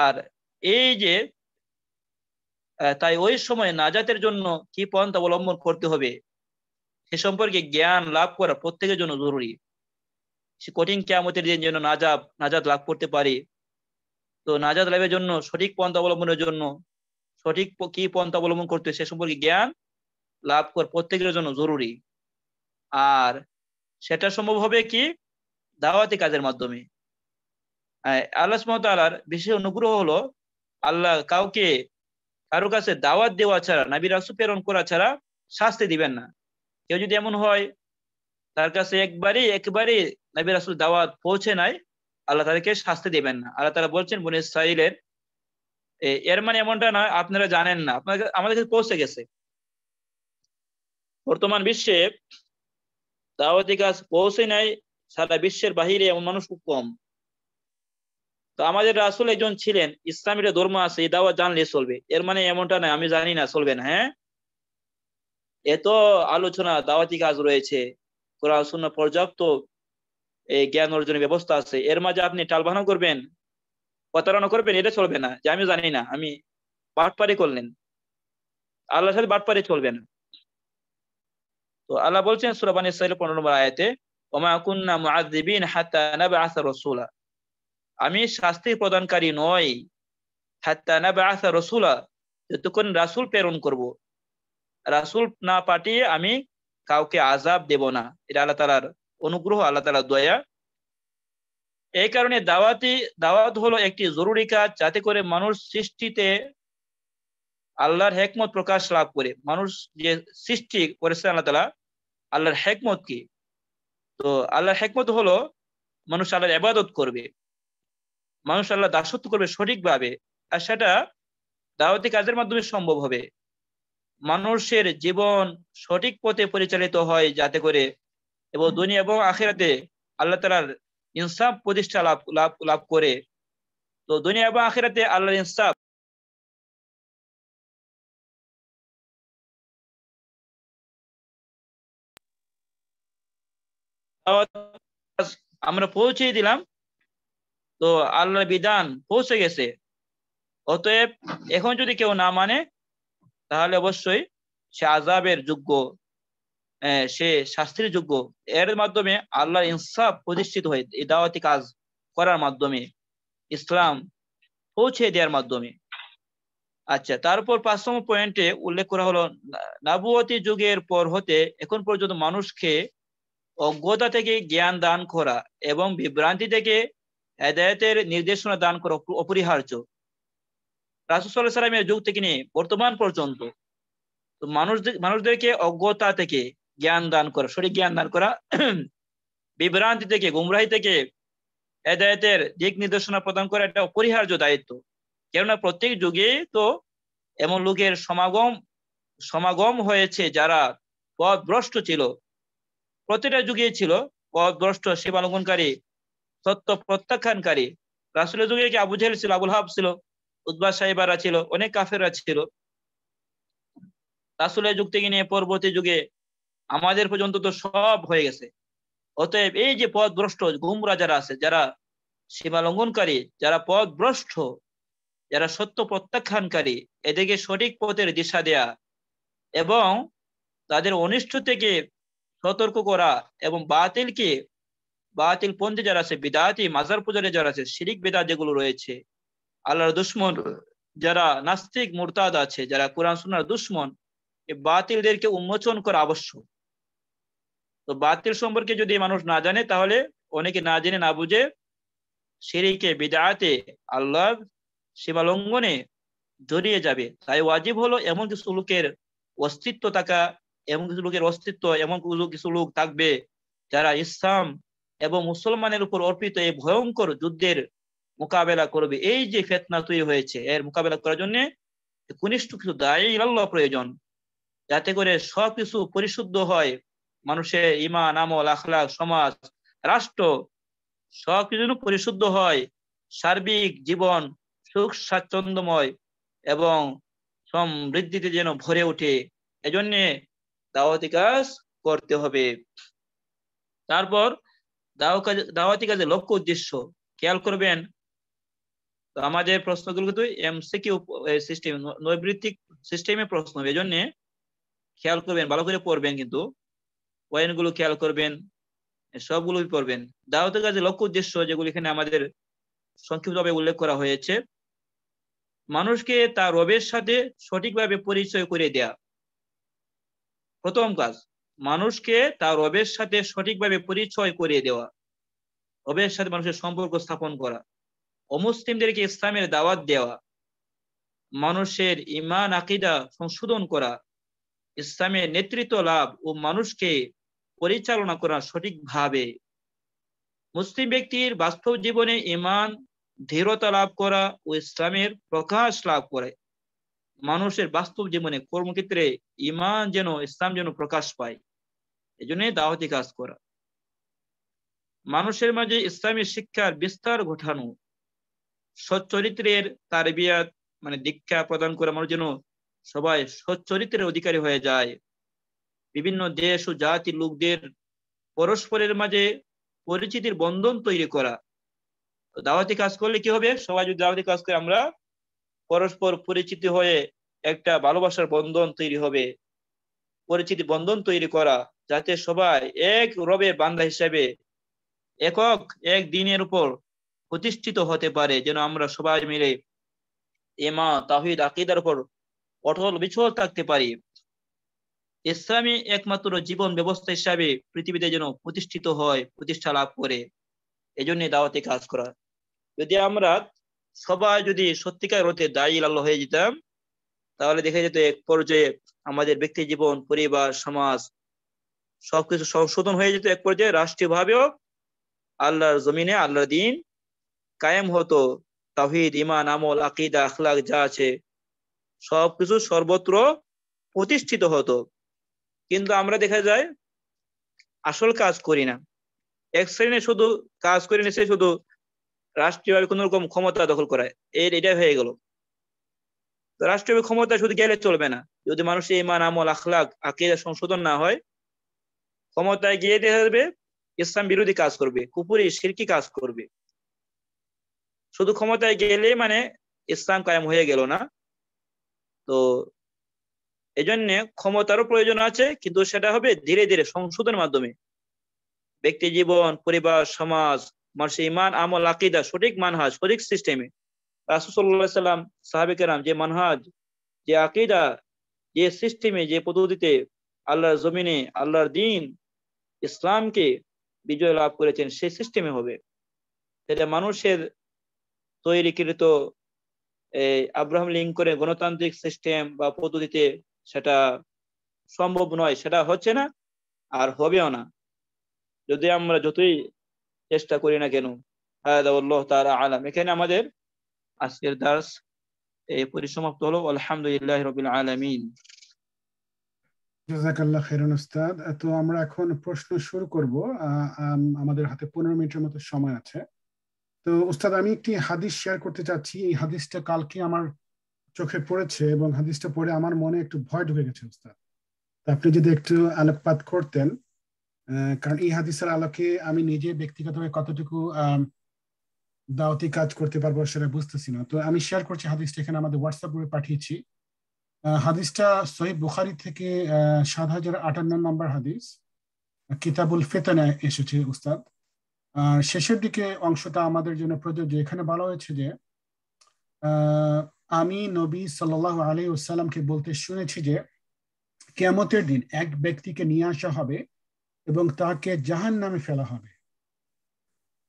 আর এই যে তাই ওই সময় নাজাতের জন্য কি পন্থ অবলম্বন করতে হবে সে সম্পর্কে জ্ঞান লাভ করা প্রত্যেকের জন্য জরুরি সে কঠিন কেয়ামতের দিন যেন নাজাব নাজাদ লাভ করতে পারে তো নাজাদ লাভের জন্য সঠিক পন্থ অবলম্বনের জন্য সঠিক কি পন্থ অবলম্বন করতে সে সম্পর্কে জ্ঞান লাভ করা প্রত্যেকের জন্য জরুরি আর সেটা সম্ভব হবে কি দাওয়াতি কাজের মাধ্যমে আল্লাহ সুমতালার বিশেষ অনুগ্রহ হলো আল্লাহ কাউকে কারো কাছে দাওয়াত দেওয়া ছাড়া নাবির রাসু প্রেরণ করা ছাড়া শাস্তি দিবেন না কেউ যদি এমন হয় তার কাছে একবারই একবারই নাবির রাসুল দাওয়াত পৌঁছে নাই আল্লাহ তাদেরকে শাস্তি দিবেন না আল্লাহ তারা বলছেন বনে সাইলের এর মানে এমনটা না আপনারা জানেন না আপনার আমাদের কাছে পৌঁছে গেছে বর্তমান বিশ্বে দাওয়াতি কাজ পৌঁছে নাই সারা বিশ্বের বাহিরে এমন মানুষ খুব কম তো আমাদের রাসুল একজন ছিলেন ইসলামীটা ধর্ম আছে এই দাওয়া জানলে চলবে এর মানে এমনটা নয় আমি জানি না চলবে না হ্যাঁ এত আলোচনা দাওয়াতি কাজ রয়েছে কোরআন পর্যাপ্ত এই জ্ঞান অর্জনের ব্যবস্থা আছে এর মাঝে আপনি টালবাহানা করবেন প্রতারণা করবেন এটা চলবে না যে আমি জানি না আমি বাটপারে করলেন আল্লাহর সাথে বাটপারে চলবে না তো আল্লাহ বলছেন সুরাবান ইসরায়েল পনেরো নম্বর আয়াতে ওমা কুন্না হাতা নাবে নাবআসা রসুলা আমি শাস্তি প্রদানকারী নই হাত্তানা বা আসা রসুলা যতক্ষণ রাসুল প্রেরণ করব। রাসুল না পাঠিয়ে আমি কাউকে আজাব দেব না এটা আল্লাহ তালার অনুগ্রহ আল্লাহ তালা দয়া এই কারণে দাওয়াতি দাওয়াত হলো একটি জরুরি কাজ যাতে করে মানুষ সৃষ্টিতে আল্লাহর হেকমত প্রকাশ লাভ করে মানুষ যে সৃষ্টি করেছে আল্লাহ তালা আল্লাহর হেকমত কি তো আল্লাহর হেকমত হলো মানুষ আল্লাহর আবাদত করবে মানুষ আল্লাহ দাসত্ব করবে সঠিকভাবে আর সেটা দাওয়াতি কাজের মাধ্যমে সম্ভব হবে মানুষের জীবন সঠিক পথে পরিচালিত হয় যাতে করে এবং দুনিয়া এবং আখেরাতে আল্লাহ তালার ইনসাফ প্রতিষ্ঠা লাভ লাভ লাভ করে তো দুনিয়া এবং আখেরাতে আল্লাহর ইনসাফ আমরা পৌঁছে দিলাম তো আল্লাহর বিধান পৌঁছে গেছে অতএব এখন যদি কেউ না মানে তাহলে অবশ্যই সে আজাবের যোগ্য সে শাস্তির যোগ্য এর মাধ্যমে আল্লাহর ইনসাফ প্রতিষ্ঠিত হয় এই দাওয়াতি কাজ করার মাধ্যমে ইসলাম পৌঁছে দেওয়ার মাধ্যমে আচ্ছা তারপর পাঁচতম পয়েন্টে উল্লেখ করা হলো নাবুয়তি যুগের পর হতে এখন পর্যন্ত মানুষকে অজ্ঞতা থেকে জ্ঞান দান করা এবং বিভ্রান্তি থেকে হেদায়তের নির্দেশনা দান করা অপরিহার্য রাসুসাল্লাহ সাল্লামের যুগ থেকে নিয়ে বর্তমান পর্যন্ত মানুষ মানুষদেরকে অজ্ঞতা থেকে জ্ঞান দান করা সঠিক জ্ঞান দান করা বিভ্রান্তি থেকে গুমরাহি থেকে হেদায়তের দিক নির্দেশনা প্রদান করা একটা অপরিহার্য দায়িত্ব কেননা প্রত্যেক যুগে তো এমন লোকের সমাগম সমাগম হয়েছে যারা পথভ্রষ্ট ছিল প্রতিটা যুগে ছিল পথভ্রষ্ট লঙ্ঘনকারী সত্য প্রত্যাখ্যানকারী রাসুলের যুগে কি আবু ছিল আবুল হাব ছিল উদ্বা সাহেবারা ছিল অনেক কাফেররা ছিল রাসুলের যুগ থেকে নিয়ে পরবর্তী যুগে আমাদের পর্যন্ত তো সব হয়ে গেছে অতএব এই যে পথ ভ্রষ্ট গুমরা যারা আছে যারা সীমা লঙ্ঘনকারী যারা পথ ভ্রষ্ট যারা সত্য প্রত্যাখ্যানকারী এদেরকে সঠিক পথের দিশা দেয়া এবং তাদের অনিষ্ট থেকে সতর্ক করা এবং বাতিলকে বাতিল পন্থী যারা আছে বিদাতি মাজার পূজারে যারা আছে শিরিক বেদা যেগুলো রয়েছে আল্লাহর দুশ্মন যারা নাস্তিক মোরতাদ আছে যারা কোরআন সুনার দুশ্মন এই বাতিলদেরকে উন্মোচন করা আবশ্যক তো বাতিল সম্পর্কে যদি মানুষ না জানে তাহলে অনেকে না জেনে না বুঝে শিরিকে বিদাতে আল্লাহর সীমালঙ্ঘনে জড়িয়ে যাবে তাই ওয়াজিব হলো এমন কিছু লোকের অস্তিত্ব থাকা এমন কিছু লোকের অস্তিত্ব এমন কিছু লোক থাকবে যারা ইসলাম এবং মুসলমানের উপর অর্পিত এই ভয়ঙ্কর যুদ্ধের মোকাবেলা করবে এই যে ফেতনা তৈরি হয়েছে এর মোকাবেলা করার জন্য কনিষ্ঠ কিছু দায়ী প্রয়োজন যাতে করে সবকিছু পরিশুদ্ধ হয় মানুষের ইমান আমল আখলাখ সমাজ রাষ্ট্র সবকিছু পরিশুদ্ধ হয় সার্বিক জীবন সুখ স্বাচ্ছন্দ্যময় এবং সমৃদ্ধিতে যেন ভরে ওঠে এজন্যে দাওয়াতি কাজ করতে হবে তারপর দাওয়াতি কাজে লক্ষ্য উদ্দেশ্য খেয়াল করবেন তো আমাদের প্রশ্নগুলো কিন্তু কি সিস্টেম নৈবৃত্তিক সিস্টেমে প্রশ্ন এই জন্য খেয়াল করবেন ভালো করে পড়বেন কিন্তু পয়েন্টগুলো খেয়াল করবেন সবগুলো পড়বেন দাওয়াতের কাজে লক্ষ্য উদ্দেশ্য যেগুলো এখানে আমাদের সংক্ষিপ্তভাবে উল্লেখ করা হয়েছে মানুষকে তার রবের সাথে সঠিকভাবে পরিচয় করে দেয়া প্রথম কাজ মানুষকে তার রবের সাথে সঠিকভাবে পরিচয় করিয়ে দেওয়া রবের সাথে মানুষের সম্পর্ক স্থাপন করা অমুসলিমদেরকে ইসলামের দাওয়াত দেওয়া মানুষের ইমান আকিদা সংশোধন করা ইসলামের নেতৃত্ব লাভ ও মানুষকে পরিচালনা করা সঠিকভাবে মুসলিম ব্যক্তির বাস্তব জীবনে ইমান ধীরতা লাভ করা ও ইসলামের প্রকাশ লাভ করে মানুষের বাস্তব জীবনে কর্মক্ষেত্রে ইমান যেন ইসলাম যেন প্রকাশ পায় এই জন্যই দাওয়াতি কাজ করা মানুষের মাঝে ইসলামী শিক্ষার বিস্তার ঘটানো সচ্চরিত্রের তারবিয়াত মানে দীক্ষা প্রদান করে মানুষ যেন সবাই সচ্চরিত্রের অধিকারী হয়ে যায় বিভিন্ন দেশ ও জাতির লোকদের পরস্পরের মাঝে পরিচিতির বন্ধন তৈরি করা দাওয়াতি কাজ করলে কি হবে সবাই যদি দাওয়াতি কাজ করে আমরা পরস্পর পরিচিতি হয়ে একটা ভালোবাসার বন্ধন তৈরি হবে পরিচিতি বন্ধন তৈরি করা যাতে সবাই এক রবের বান্দা হিসেবে একক এক দিনের উপর প্রতিষ্ঠিত হতে পারে যেন আমরা সবাই মিলে এমা তাহিদ আকিদার উপর অটল বিচল থাকতে পারি ইসলামী একমাত্র জীবন ব্যবস্থা হিসাবে পৃথিবীতে যেন প্রতিষ্ঠিত হয় প্রতিষ্ঠা লাভ করে এজন্য দাওয়াতে কাজ করা যদি আমরা সবাই যদি সত্যিকার হতে দায়ী লাল হয়ে যেতাম তাহলে দেখা যেত এক পর্যায়ে আমাদের ব্যক্তি জীবন পরিবার সমাজ সবকিছু সংশোধন হয়ে যেত এক পর্যায়ে রাষ্ট্রীয়ভাবেও আল্লাহর জমিনে আল্লাহর দিন কায়েম হতো তাহিদ ইমান আমল আকিদা আখলাক যা আছে সবকিছু সর্বত্র প্রতিষ্ঠিত হতো কিন্তু আমরা দেখা যায় আসল কাজ করি না এক শ্রেণী শুধু কাজ করে সে শুধু রাষ্ট্রীয়ভাবে কোনো রকম ক্ষমতা দখল করায় এর এটাই হয়ে গেল রাষ্ট্রীয় ক্ষমতা শুধু গেলে চলবে না যদি মানুষের ইমান আমল আখলাক আকিদা সংশোধন না হয় ক্ষমতায় গিয়ে দেখা যাবে ইসলাম বিরোধী কাজ করবে কুপুরি সিরকি কাজ করবে শুধু ক্ষমতায় গেলে মানে ইসলাম কায়েম হয়ে গেল না তো এই জন্য ক্ষমতারও প্রয়োজন আছে কিন্তু সেটা হবে ধীরে ধীরে সংশোধনের মাধ্যমে ব্যক্তি জীবন পরিবার সমাজ মানুষের ইমান আমল আকিদা সঠিক মানহাজ সঠিক সিস্টেমে রাসুসাল্লাহ সাল্লাম সাহাবেকেরাম যে মানহাজ যে আকিদা যে সিস্টেমে যে পদ্ধতিতে আল্লাহর জমিনে আল্লাহর দিন ইসলামকে বিজয় লাভ করেছেন সেই সিস্টেমে হবে সেটা মানুষের তৈরিকৃত আব্রাহাম লিঙ্কনের গণতান্ত্রিক সিস্টেম বা পদ্ধতিতে সেটা সম্ভব নয় সেটা হচ্ছে না আর হবেও না যদি আমরা যতই চেষ্টা করি না কেন হ্যাঁ আল্লাহ তারা আলাম এখানে আমাদের আজকের দাস পরিসমাপ্ত হলো আলহামদুলিল্লাহ রবিল আলমিন জাজাকাল্লাহ উস্তাদ তো আমরা এখন প্রশ্ন শুরু করব আমাদের হাতে পনেরো মিনিটের মতো সময় আছে তো উস্তাদ আমি একটি হাদিস শেয়ার করতে চাচ্ছি এই হাদিসটা কালকে আমার চোখে পড়েছে এবং হাদিসটা পড়ে আমার মনে একটু ভয় ঢুকে গেছে উস্তাদ আপনি যদি একটু আলোকপাত করতেন কারণ এই হাদিসের আলোকে আমি নিজে ব্যক্তিগতভাবে কতটুকু আহ দাওতি কাজ করতে পারবো সেটা বুঝতেছি না তো আমি শেয়ার করছি হাদিসটা এখানে আমাদের হোয়াটসঅ্যাপ গ্রুপে পাঠিয়েছি হাদিসটা সহিব বুখারি থেকে সাত হাজার আটান্ন নম্বর হাদিস কিতাবুল ফেতনে এসেছে উস্তাদ আর শেষের দিকে অংশটা আমাদের জন্য প্রযোজ্য এখানে বলা হয়েছে যে আমি নবী সাল আলী ওসাল্লামকে বলতে শুনেছি যে কেমতের দিন এক ব্যক্তিকে নিয়ে আসা হবে এবং তাকে জাহান নামে ফেলা হবে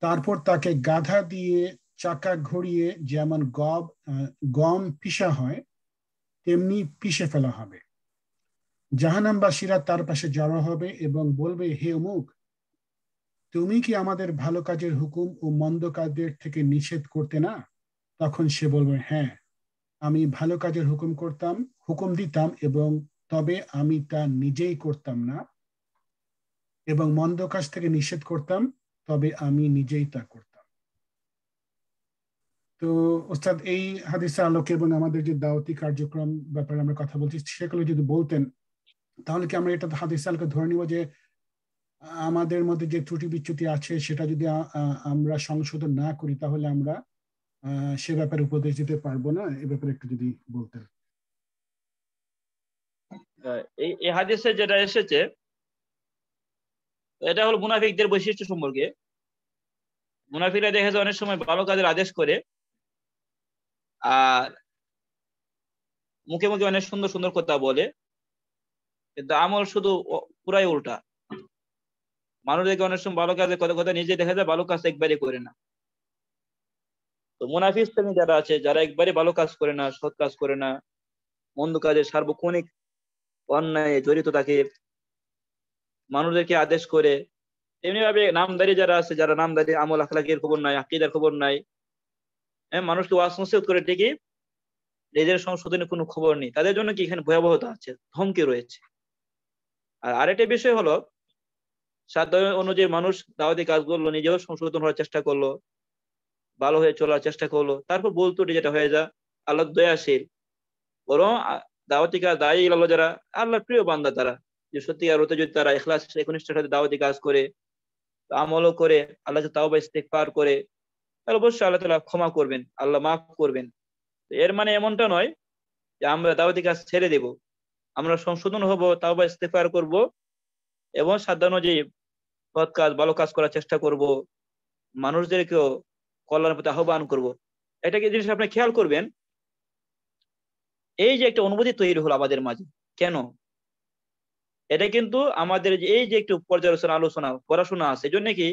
তারপর তাকে গাধা দিয়ে চাকা ঘড়িয়ে যেমন গব গম পিসা হয় তেমনি পিষে ফেলা হবে জাহানামবাসীরা তার পাশে জড়ো হবে এবং বলবে হে অমুক তুমি কি আমাদের ভালো কাজের হুকুম ও মন্দ কাজের থেকে নিষেধ করতে না তখন সে বলবে হ্যাঁ আমি ভালো কাজের হুকুম করতাম হুকুম দিতাম এবং তবে আমি তা নিজেই করতাম না এবং মন্দ কাজ থেকে নিষেধ করতাম তবে আমি নিজেই তা করতাম তো ওস্তাদ এই হাদিসের আলোকে এবং আমাদের যে দাওয়াতি কার্যক্রম ব্যাপারে আমরা কথা বলছি সেগুলো যদি বলতেন তাহলে কি আমরা এটা হাদিস আলোকে ধরে নিব যে আমাদের মধ্যে যে ত্রুটি বিচ্যুতি আছে সেটা যদি আমরা সংশোধন না করি তাহলে আমরা সে ব্যাপারে উপদেশ দিতে পারবো না এ ব্যাপারে একটু যদি বলতেন এই হাদিসে যেটা এসেছে এটা হলো মুনাফিকদের বৈশিষ্ট্য সম্পর্কে মুনাফিকরা দেখা যায় অনেক সময় ভালো কাজের আদেশ করে আর মুখে মুখে অনেক সুন্দর সুন্দর কথা বলে কিন্তু আমল শুধু পুরাই উল্টা মানুষদেরকে অনেক সময় ভালো কাজের কথা কথা নিজে দেখা যায় ভালো কাজ একবারই করে না তো মুনাফি শ্রেণী যারা আছে যারা একবারে ভালো কাজ করে না সৎ কাজ করে না মন্দ কাজে সার্বক্ষণিক অন্যায় জড়িত থাকে মানুষদেরকে আদেশ করে এমনিভাবে নামদারি যারা আছে যারা নামদারি আমল আখলাকের খবর নাই আকিদার খবর নাই হ্যাঁ মানুষকে ওয়াসনসিয়ত করে ঠিকই নিজের সংশোধনের কোনো খবর নেই তাদের জন্য কি এখানে ভয়াবহতা আছে ধমকি রয়েছে আর আরেকটা বিষয় হলো সাধ্য অনুযায়ী মানুষ দাওয়াতি কাজ করলো নিজেও সংশোধন হওয়ার চেষ্টা করলো ভালো হয়ে চলার চেষ্টা করলো তারপর বলতো যেটা হয়ে যা আল্লাহ দয়াশীল বরং দাওয়াতি কাজ দায়ী আল্লাহ যারা আল্লাহ প্রিয় বান্দা তারা যে সত্যিকার হতে যদি তারা এখলাস একনিষ্ঠার সাথে দাওয়াতি কাজ করে আমলও করে আল্লাহ তাও বা ইস্তেক পার করে তাহলে অবশ্যই আল্লাহ তালা ক্ষমা করবেন আল্লাহ মাফ করবেন এর মানে এমনটা নয় যে আমরা দাওয়াতি কাজ ছেড়ে দেব আমরা সংশোধন হব তাও বা ইস্তেফার করব এবং সাধারণ অনুযায়ী সৎ কাজ ভালো কাজ করার চেষ্টা করব মানুষদেরকেও কল্যাণের প্রতি আহ্বান করব কি জিনিস আপনি খেয়াল করবেন এই যে একটা অনুভূতি তৈরি হলো আমাদের মাঝে কেন এটা কিন্তু আমাদের এই যে একটু পর্যালোচনা আলোচনা পড়াশোনা আছে জন্য কি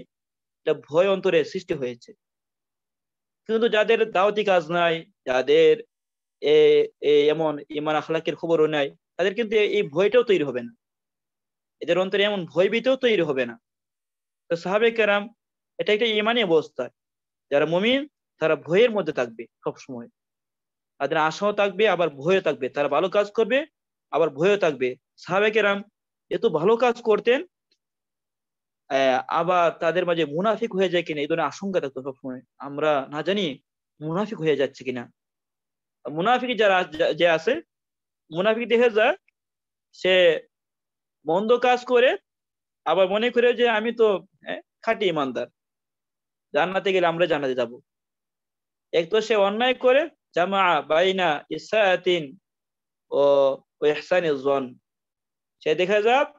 এটা ভয় অন্তরে সৃষ্টি হয়েছে কিন্তু যাদের দাওয়াতি কাজ নাই যাদের এমন ইমান আখলাকের খবরও নাই তাদের কিন্তু এই ভয়টাও তৈরি হবে না এদের অন্তরে এমন ভয়ভীতিও তৈরি হবে না তো সাহাবে কেরাম এটা একটা ইমানি অবস্থা যারা মমিন তারা ভয়ের মধ্যে থাকবে সবসময় তাদের আশাও থাকবে আবার ভয়ও থাকবে তারা ভালো কাজ করবে আবার ভয়ও থাকবে সাহাবে কেরাম এত ভালো কাজ করতেন আবার তাদের মাঝে মুনাফিক হয়ে যায় কিনা এই ধরনের আশঙ্কা থাকতো সবসময় আমরা না জানি মুনাফিক হয়ে যাচ্ছে কিনা মুনাফিক যারা যে আছে মুনাফিক দেখে যা সে মন্দ কাজ করে আবার মনে করে যে আমি তো খাঁটি ইমানদার জান্নাতে গেলে আমরা জানাতে যাব এক তো সে অন্যায় করে জামা বাইনা ইসায়াতিন ও ইহসান সে দেখা যাক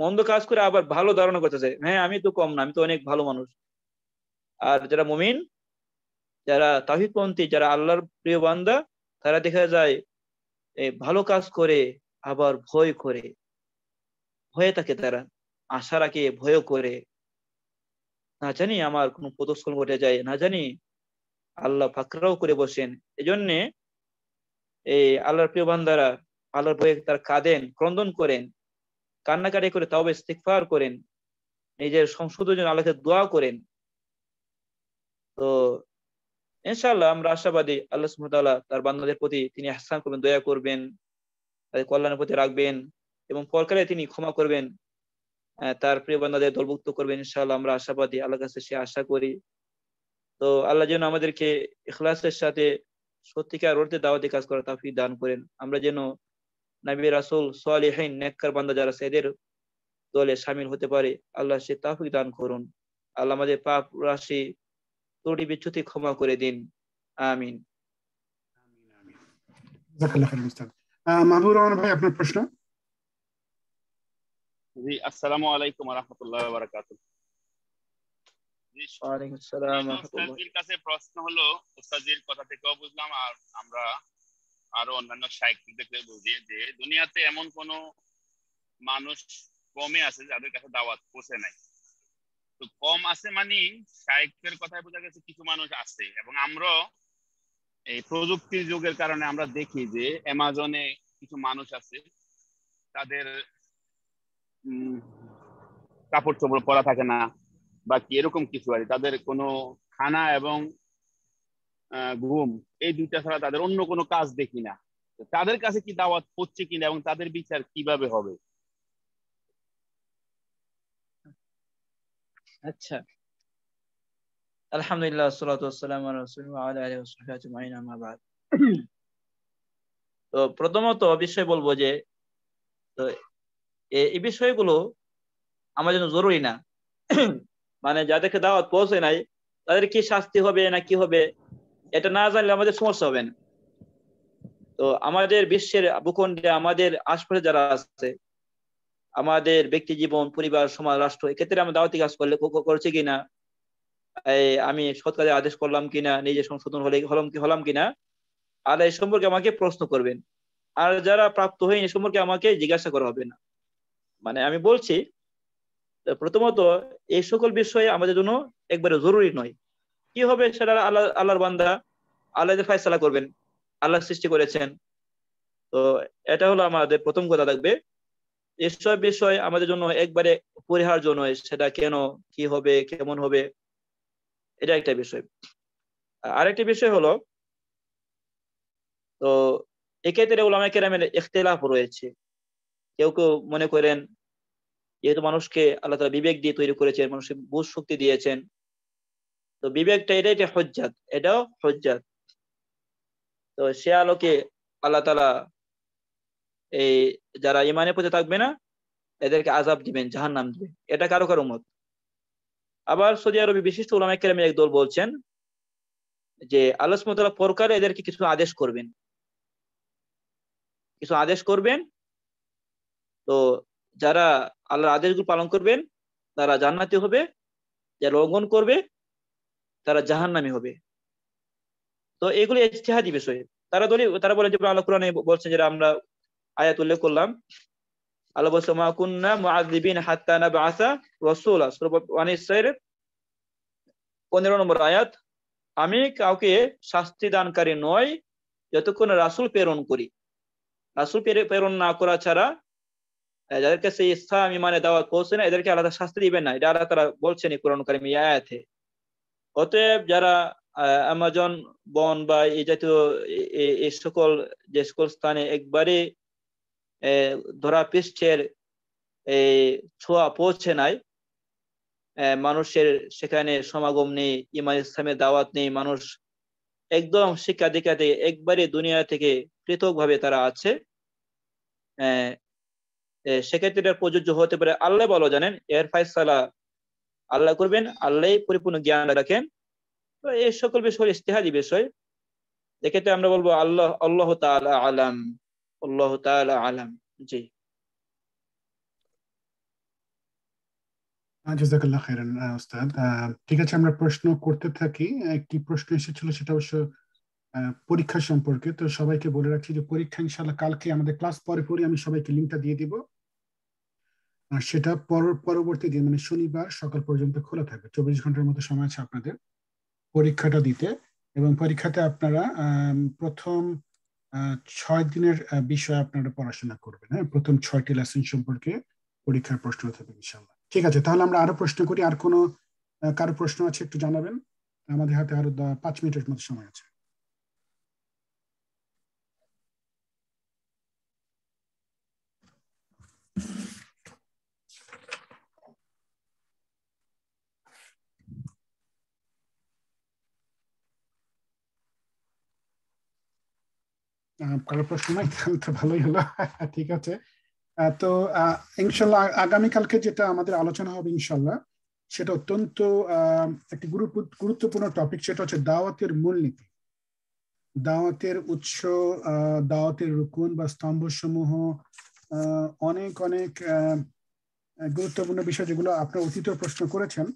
মন্দ কাজ করে আবার ভালো ধারণা করতেছে হ্যাঁ আমি তো কম না আমি তো অনেক ভালো মানুষ আর যারা মুমিন যারা তাহিদপন্থী যারা আল্লাহর প্রিয় বান্দা তারা দেখা যায় ভালো কাজ করে আবার ভয় করে ভয়ে থাকে তারা আশা রাখে ভয় করে না জানি আমার কোনো প্রদর্শন ঘটে যায় না জানি আল্লাহ ফাকরাও করে বসেন এজন্যে এই আল্লাহর প্রিয় বান্দারা আল্লাহর ভয়ে তার কাঁদেন ক্রন্দন করেন কান্নাকাটি করে তাও ইস্তিকফার করেন নিজের সংশোধনের জন্য আল্লাহকে দোয়া করেন তো ইনশাল্লাহ আমরা আশাবাদী আল্লাহ সুমতাল্লাহ তার বান্দাদের প্রতি তিনি হাসান করবেন দয়া করবেন তাদের কল্যাণের প্রতি রাখবেন এবং পরকালে তিনি ক্ষমা করবেন তার প্রিয় বান্দাদের দলভুক্ত করবেন ইনশাল্লাহ আমরা আশাবাদী আল্লাহ কাছে সে আশা করি তো আল্লাহ যেন আমাদেরকে ইখলাসের সাথে সত্যিকার অর্থে দাওয়াতি কাজ করার তাফি দান করেন আমরা যেন নাবি রাসুল সালেহীন নেককার বান্দা যারা সেদের দলে সামিল হতে পারে আল্লাহ সে তাফিক দান করুন আল্লাহ আমাদের পাপ রাশি ত্রুটি বিচ্ছুতি ক্ষমা করে দিন আমিন ভাই জি আসসালামু আলাইকুম কাছে হলো কথা বুঝলাম আর আমরা আরো অন্যান্য সাহিত্যিকদেরকে বুঝিয়ে যে দুনিয়াতে এমন কোন মানুষ কমে আছে যাদের কাছে দাওয়াত পৌঁছে নাই তো কম আছে মানে সাহিত্যের কথায় বোঝা গেছে কিছু মানুষ আছে এবং আমরা এই প্রযুক্তির যুগের কারণে আমরা দেখি যে অ্যামাজনে কিছু মানুষ আছে তাদের কাপড় চোপড় পরা থাকে না বা কি এরকম কিছু আর তাদের কোনো খানা এবং ঘুম এই দুইটা ছাড়া তাদের অন্য কোনো কাজ দেখি না তাদের কাছে কি দাওয়াত পড়ছে কিনা এবং তাদের বিচার কিভাবে হবে আচ্ছা আলহামদুলিল্লাহ সাল্লাতু ওয়াসসালামু আলা তো প্রথমত বিষয় বলবো যে তো এই বিষয়গুলো আমার জন্য জরুরি না মানে যাদেরকে দাওয়াত পৌঁছে নাই তাদের কি শাস্তি হবে না কি হবে এটা না জানলে আমাদের সমস্যা হবে না তো আমাদের বিশ্বের ভূখণ্ডে আমাদের আশপাশে যারা আছে আমাদের ব্যক্তি জীবন পরিবার সমাজ রাষ্ট্র এক্ষেত্রে আমরা দাওয়াতি কাজ করলে করছি কিনা আমি সৎ কাজে আদেশ করলাম কিনা নিজে সংশোধন হলে হলাম কি হলাম কিনা আর এই সম্পর্কে আমাকে প্রশ্ন করবেন আর যারা প্রাপ্ত হয়নি সম্পর্কে আমাকে জিজ্ঞাসা করা হবে না মানে আমি বলছি প্রথমত এই সকল বিষয়ে আমাদের জন্য একবারে জরুরি নয় কি হবে সেটা আল্লাহ আল্লাহর বান্দা আল্লাহ ফায়সালা করবেন আল্লাহ সৃষ্টি করেছেন তো এটা হলো আমাদের প্রথম কথা থাকবে এসব বিষয় আমাদের জন্য একবারে পরিহার্য জন্য সেটা কেন কি হবে কেমন হবে এটা একটা বিষয় আরেকটি বিষয় হলো তো এক্ষেত্রে ওলামা কেরামের ইখতলাফ রয়েছে কেউ কেউ মনে করেন যেহেতু মানুষকে আল্লাহ তালা বিবেক দিয়ে তৈরি করেছেন মানুষকে বুঝ শক্তি দিয়েছেন তো বিবেকটা এটা এটা হজ্জাত এটাও হজ্জাত তো সে আলোকে আল্লাহ তালা এই যারা ইমানে পথে থাকবে না এদেরকে আজাব দিবেন জাহান নাম দিবেন এটা কারো কারো মত আবার সৌদি আরবে বিশিষ্ট ওলামা এক একদল বলছেন যে আল্লাহ পরকারে এদেরকে কিছু আদেশ করবেন কিছু আদেশ করবেন তো যারা আল্লাহর আদেশগুলো পালন করবেন তারা জান্নাতি হবে যারা লঙ্ঘন করবে তারা জাহান নামে হবে তো এগুলো ইজতিহাদি বিষয় তারা দলি তারা বলে যে আল্লাহ কোরআনে বলছেন যে আমরা আয়াত উল্লেখ করলাম আল্লাহ বলছে মা কুন্না মুআযিবিন হাত্তা নাবআসা রাসূলা সূরা বানি মানে 15 নম্বর আয়াত আমি কাউকে শাস্তি দানকারী নই যতক্ষণ রাসূল প্রেরণ করি রাসূল প্রেরণ না করা ছাড়া যাদেরকে সেই ইসলাম ইমানে দাওয়াত পৌঁছে না এদেরকে আলাদা শাস্তি দিবেন না এটা আল্লাহ তারা বলছেন কোরআন কারিম আয়াতে অতএব যারা আমাজন বন বা এই জাতীয় এই সকল যে সকল স্থানে একবারে ধরা পৃষ্ঠের ছোঁয়া পৌঁছে নাই মানুষের সেখানে সমাগম নেই ইমাম ইসলামের দাওয়াত নেই মানুষ একদম শিক্ষা দীক্ষা থেকে একবারে দুনিয়া থেকে পৃথকভাবে তারা আছে সেক্ষেত্রে প্রযোজ্য হতে পারে আল্লাহ বলো জানেন এর ফাইসালা আল্লাহ করবেন আল্লাহ পরিপূর্ণ জ্ঞান রাখেন তো এই সকল বিষয় ইস্তেহাদি বিষয় এক্ষেত্রে আমরা বলবো আল্লাহ আল্লাহ তালা আলাম আল্লাহ তালা আলাম জি জাজাকাল্লাহ খাইরান উস্তাদ ঠিক আছে আমরা প্রশ্ন করতে থাকি একটি প্রশ্ন এসেছিল সেটা অবশ্য পরীক্ষা সম্পর্কে তো সবাইকে বলে রাখছি যে পরীক্ষা ইনশাল্লাহ কালকে আমাদের ক্লাস পরে পরে আমি সবাইকে লিঙ্কটা দিয়ে দিব সেটা সেটা পরবর্তী দিন মানে শনিবার সকাল পর্যন্ত খোলা থাকবে চব্বিশ ঘন্টার মতো সময় আছে আপনাদের পরীক্ষাটা দিতে এবং পরীক্ষাতে আপনারা প্রথম ছয় দিনের বিষয়ে আপনারা পড়াশোনা করবেন হ্যাঁ প্রথম ছয়টি লেসন সম্পর্কে পরীক্ষার প্রশ্ন থাকবে ইনশাল্লাহ ঠিক আছে তাহলে আমরা আরো প্রশ্ন করি আর কোনো কারো প্রশ্ন আছে একটু জানাবেন আমাদের হাতে আরো পাঁচ মিনিটের মতো সময় আছে কারো প্রশ্ন নাই তাহলে তো ভালোই হলো ঠিক আছে তো ইনশাল্লাহ আগামীকালকে যেটা আমাদের আলোচনা হবে ইনশাল্লাহ সেটা অত্যন্ত একটি গুরুত্বপূর্ণ টপিক সেটা হচ্ছে দাওয়াতের মূলনীতি দাওয়াতের উৎস দাওয়াতের রুকুন বা স্তম্ভ সমূহ অনেক অনেক গুরুত্বপূর্ণ বিষয় যেগুলো আপনার অতীত প্রশ্ন করেছেন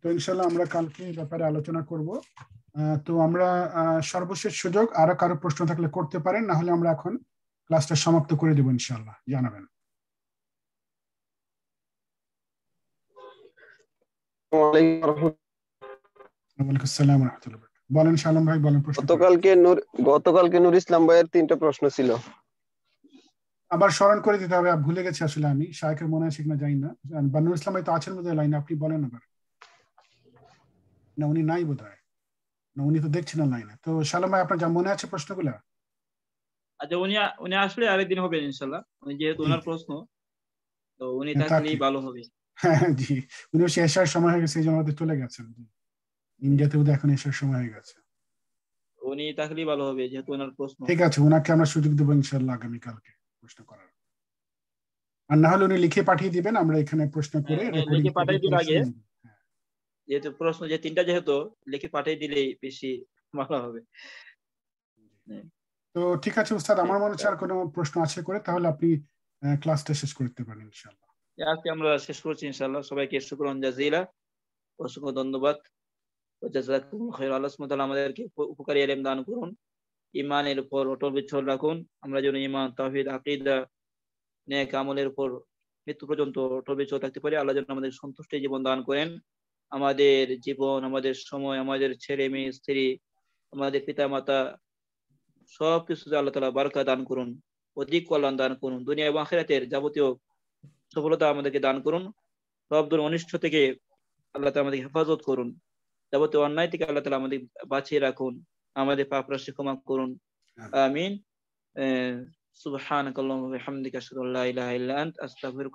তো ইনশাল্লাহ আমরা কালকে ব্যাপারে আলোচনা করব তো আমরা সর্বশেষ সুযোগ আরো কারো প্রশ্ন থাকলে করতে পারেন না হলে আমরা এখন ক্লাসটা সমাপ্ত করে দেব ইনশাল্লাহ জানাবেন বলেন সালাম ভাই বলেন প্রশ্ন গতকালকে নূর গতকালকে নূর ইসলাম ভাইয়ের তিনটা প্রশ্ন ছিল আবার স্মরণ করে দিতে হবে ভুলে গেছি আসলে আমি শাহেখের মনে আছে কিনা জানি না বানুর ইসলাম ভাই তো আছেন বোধ লাইনে আপনি বলেন আবার না উনি নাই বোধ হয় উনি তো দেখছেন অনলাইনে তো শালম ভাই আপনার যা মনে আছে প্রশ্নগুলো আচ্ছা উনি উনি আসলে আরেকদিন হবে উনি যেহেতু ওনার প্রশ্ন তো উনি হ্যাঁ, থাকলেই ভালো হবে হ্যাঁ, জি উনি সময় হয়ে গেছে চলে গেছেন ইন্ডিয়াতে এখন এসার সময় হয়ে গেছে উনি থাকলেই ভালো হবে যেহেতু ওনার প্রশ্ন ঠিক আছে ওনাকে আমরা সুযোগ দেবো ইনশাল্লাহ আগামী কালকে প্রশ্ন করার আর না হলে উনি লিখে পাঠিয়ে দিবেন আমরা এখানে প্রশ্ন করে হ্যাঁ, লিখে পাঠিয়ে আগে যেহেতু প্রশ্ন যে তিনটা যেহেতু লিখে পাঠিয়ে দিলেই বেশি ভালো হবে হ্যাঁ। তো ঠিক আছে উস্তাদ আমার মনে হচ্ছে আর কোনো প্রশ্ন আছে করে তাহলে আপনি ক্লাসটা শেষ করতে পারেন ইনশাআল্লাহ আজকে আমরা শেষ করছি ইনশাআল্লাহ সবাইকে শুকরান জাজিলা অসংখ্য ধন্যবাদ জাজাকুম খাইর আল্লাহ সুবহানাহু আমাদেরকে উপকারী এলেম দান করুন ইমানের উপর অটল বিচল রাখুন আমরা যেন ইমান তাওহীদ আকীদা নেক আমলের উপর মৃত্যু পর্যন্ত অটল বিচল থাকতে পারি আল্লাহ যেন আমাদের সন্তুষ্টি জীবন দান করেন আমাদের জীবন আমাদের সময় আমাদের ছেলে মেয়ে স্ত্রী আমাদের পিতা মাতা সব কিছু আল্লাহ তালা বারকা দান করুন অধিক কল্যাণ দান করুন দুনিয়া এবং আখেরাতের যাবতীয় সফলতা আমাদেরকে দান করুন সব দূর অনিষ্ঠ থেকে আল্লাহ তালা আমাদের হেফাজত করুন যাবতীয় অন্যায় থেকে আল্লাহ তালা আমাদের বাঁচিয়ে রাখুন আমাদের পাপ রাশি ক্ষমা করুন আমিন سبحانك اللهم وبحمدك اشهد ان لا اله الا انت استغفرك